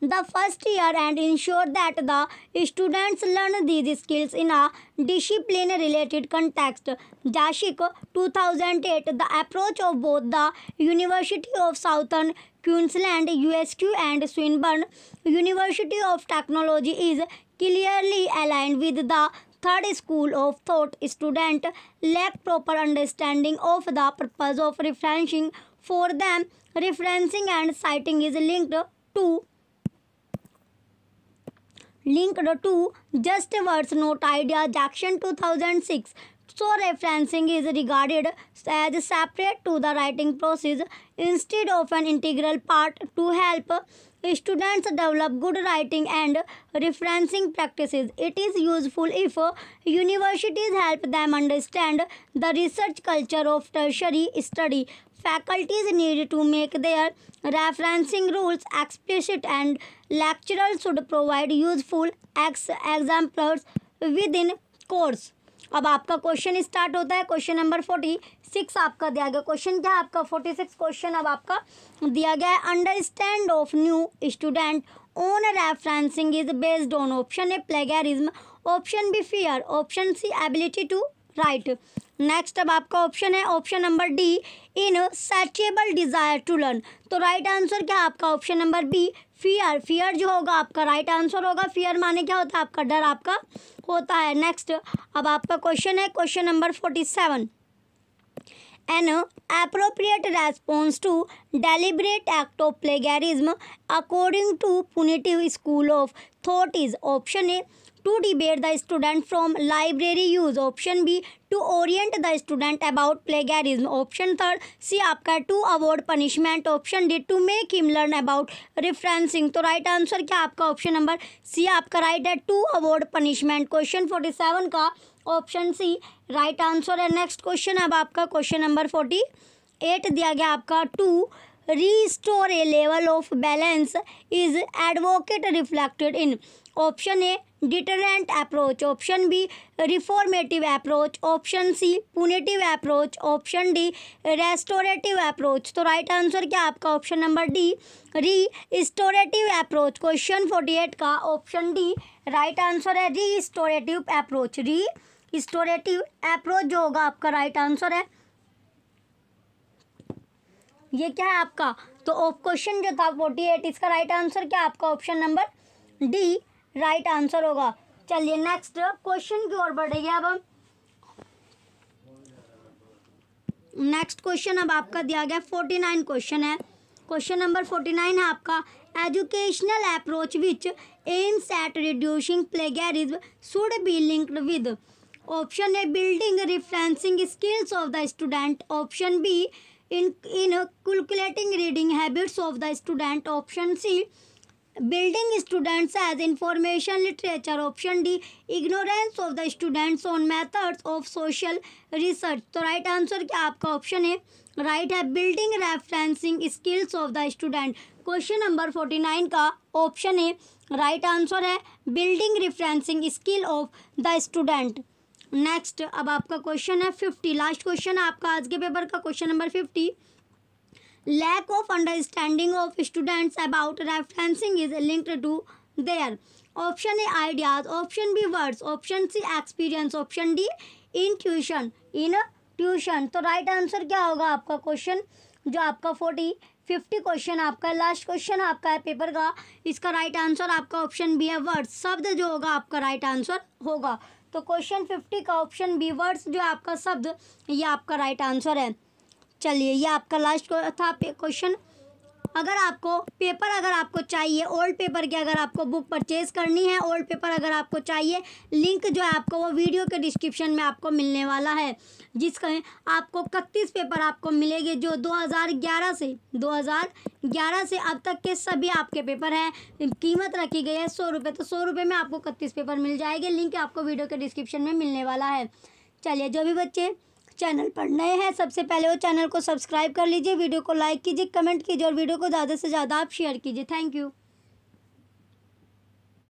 the first year and ensure that the students learn these skills in a discipline related context. Dashik 2008 the approach of both the University of Southern Queensland USQ and Swinburne University of Technology is clearly aligned with the third school of thought Students lack proper understanding of the purpose of referencing for them referencing and citing is linked to linked to Just Words Note Ideas Action 2006. So referencing is regarded as separate to the writing process instead of an integral part to help students develop good writing and referencing practices. It is useful if universities help them understand the research culture of tertiary study. faculties need to make their referencing rules explicit and lecturers should provide useful ex examples within course अब आपका question start होता है question number forty six आपका दिया गया question क्या आपका forty six question अब आपका दिया गया है understand of new student own referencing is based on option A plagiarism option B fear option C ability to write next अब आपका ऑप्शन है option number D insatiable desire to learn तो right answer क्या आपका option number B fear fear जो होगा आपका right answer होगा फियर माने क्या होता है आपका डर आपका होता है नेक्स्ट अब आपका क्वेश्चन है question number forty seven an appropriate response to deliberate act of plagiarism according to punitive school of thought is option A to debate the student from library use option B to orient the student about plagiarism option third C आपका to award punishment option D to make him learn about referencing तो right answer क्या आपका option number C आपका right है to award punishment question forty seven का option C right answer है next question अब आपका क्वेश्चन नंबर फोर्टी एट दिया गया आपका to store a level of balance is advocate reflected in option A deterrent approach option B reformative approach option C punitive approach option D restorative approach तो right answer क्या आपका option number D restorative approach question forty eight का option D right answer है restorative approach री restorative approach जो होगा आपका right answer है ये क्या है आपका तो क्वेश्चन जो था फोर्टी एट इसका राइट आंसर क्या आपका option number D right answer होगा चलिए नेक्स्ट क्वेश्चन की ओर बढ़ेंगे अब हम नेक्स्ट क्वेश्चन अब आपका दिया गया फोर्टी नाइन क्वेश्चन है क्वेश्चन नंबर फोर्टी नाइन है आपका educational approach which aims at reducing plagiarism should be linked with option A building referencing skills of the student option B in in calculating reading habits of the student option C building students as information literature option D ignorance of the students on methods of social research तो right answer क्या आपका option है right है building referencing skills of the student question number forty nine का option है right answer है building referencing skill of the student next अब आपका क्वेश्चन है फिफ्टी लास्ट क्वेश्चन है आपका आज के पेपर का question number fifty lack of understanding of students about referencing is linked to their option A ideas option B words option C experience option D intuition intuition तो right right answer क्या होगा आपका question जो आपका forty fifty question आपका last question आपका है paper का इसका राइट right आंसर आपका ऑप्शन बी है वर्ड्स शब्द जो होगा आपका राइट right आंसर होगा तो क्वेश्चन फिफ्टी का ऑप्शन बी वर्ड्स जो आपका शब्द ये आपका राइट आंसर है चलिए ये आपका लास्ट था क्वेश्चन अगर आपको पेपर अगर आपको चाहिए ओल्ड पेपर की अगर आपको बुक परचेज करनी है ओल्ड पेपर अगर आपको चाहिए लिंक जो है आपको वो वीडियो के डिस्क्रिप्शन में आपको मिलने वाला है जिसका आपको इकतीस पेपर आपको मिलेंगे जो 2011 से 2011 से अब तक के सभी आपके पेपर हैं कीमत रखी गई है सौ रुपये तो सौ रुपये में आपको इकतीस पेपर मिल जाएंगे लिंक आपको वीडियो के डिस्क्रिप्शन में मिलने वाला है चलिए जो भी बच्चे चैनल पर नए हैं सबसे पहले वो चैनल को सब्सक्राइब कर लीजिए वीडियो को लाइक कीजिए कमेंट कीजिए और वीडियो को ज़्यादा से ज़्यादा आप शेयर कीजिए थैंक यू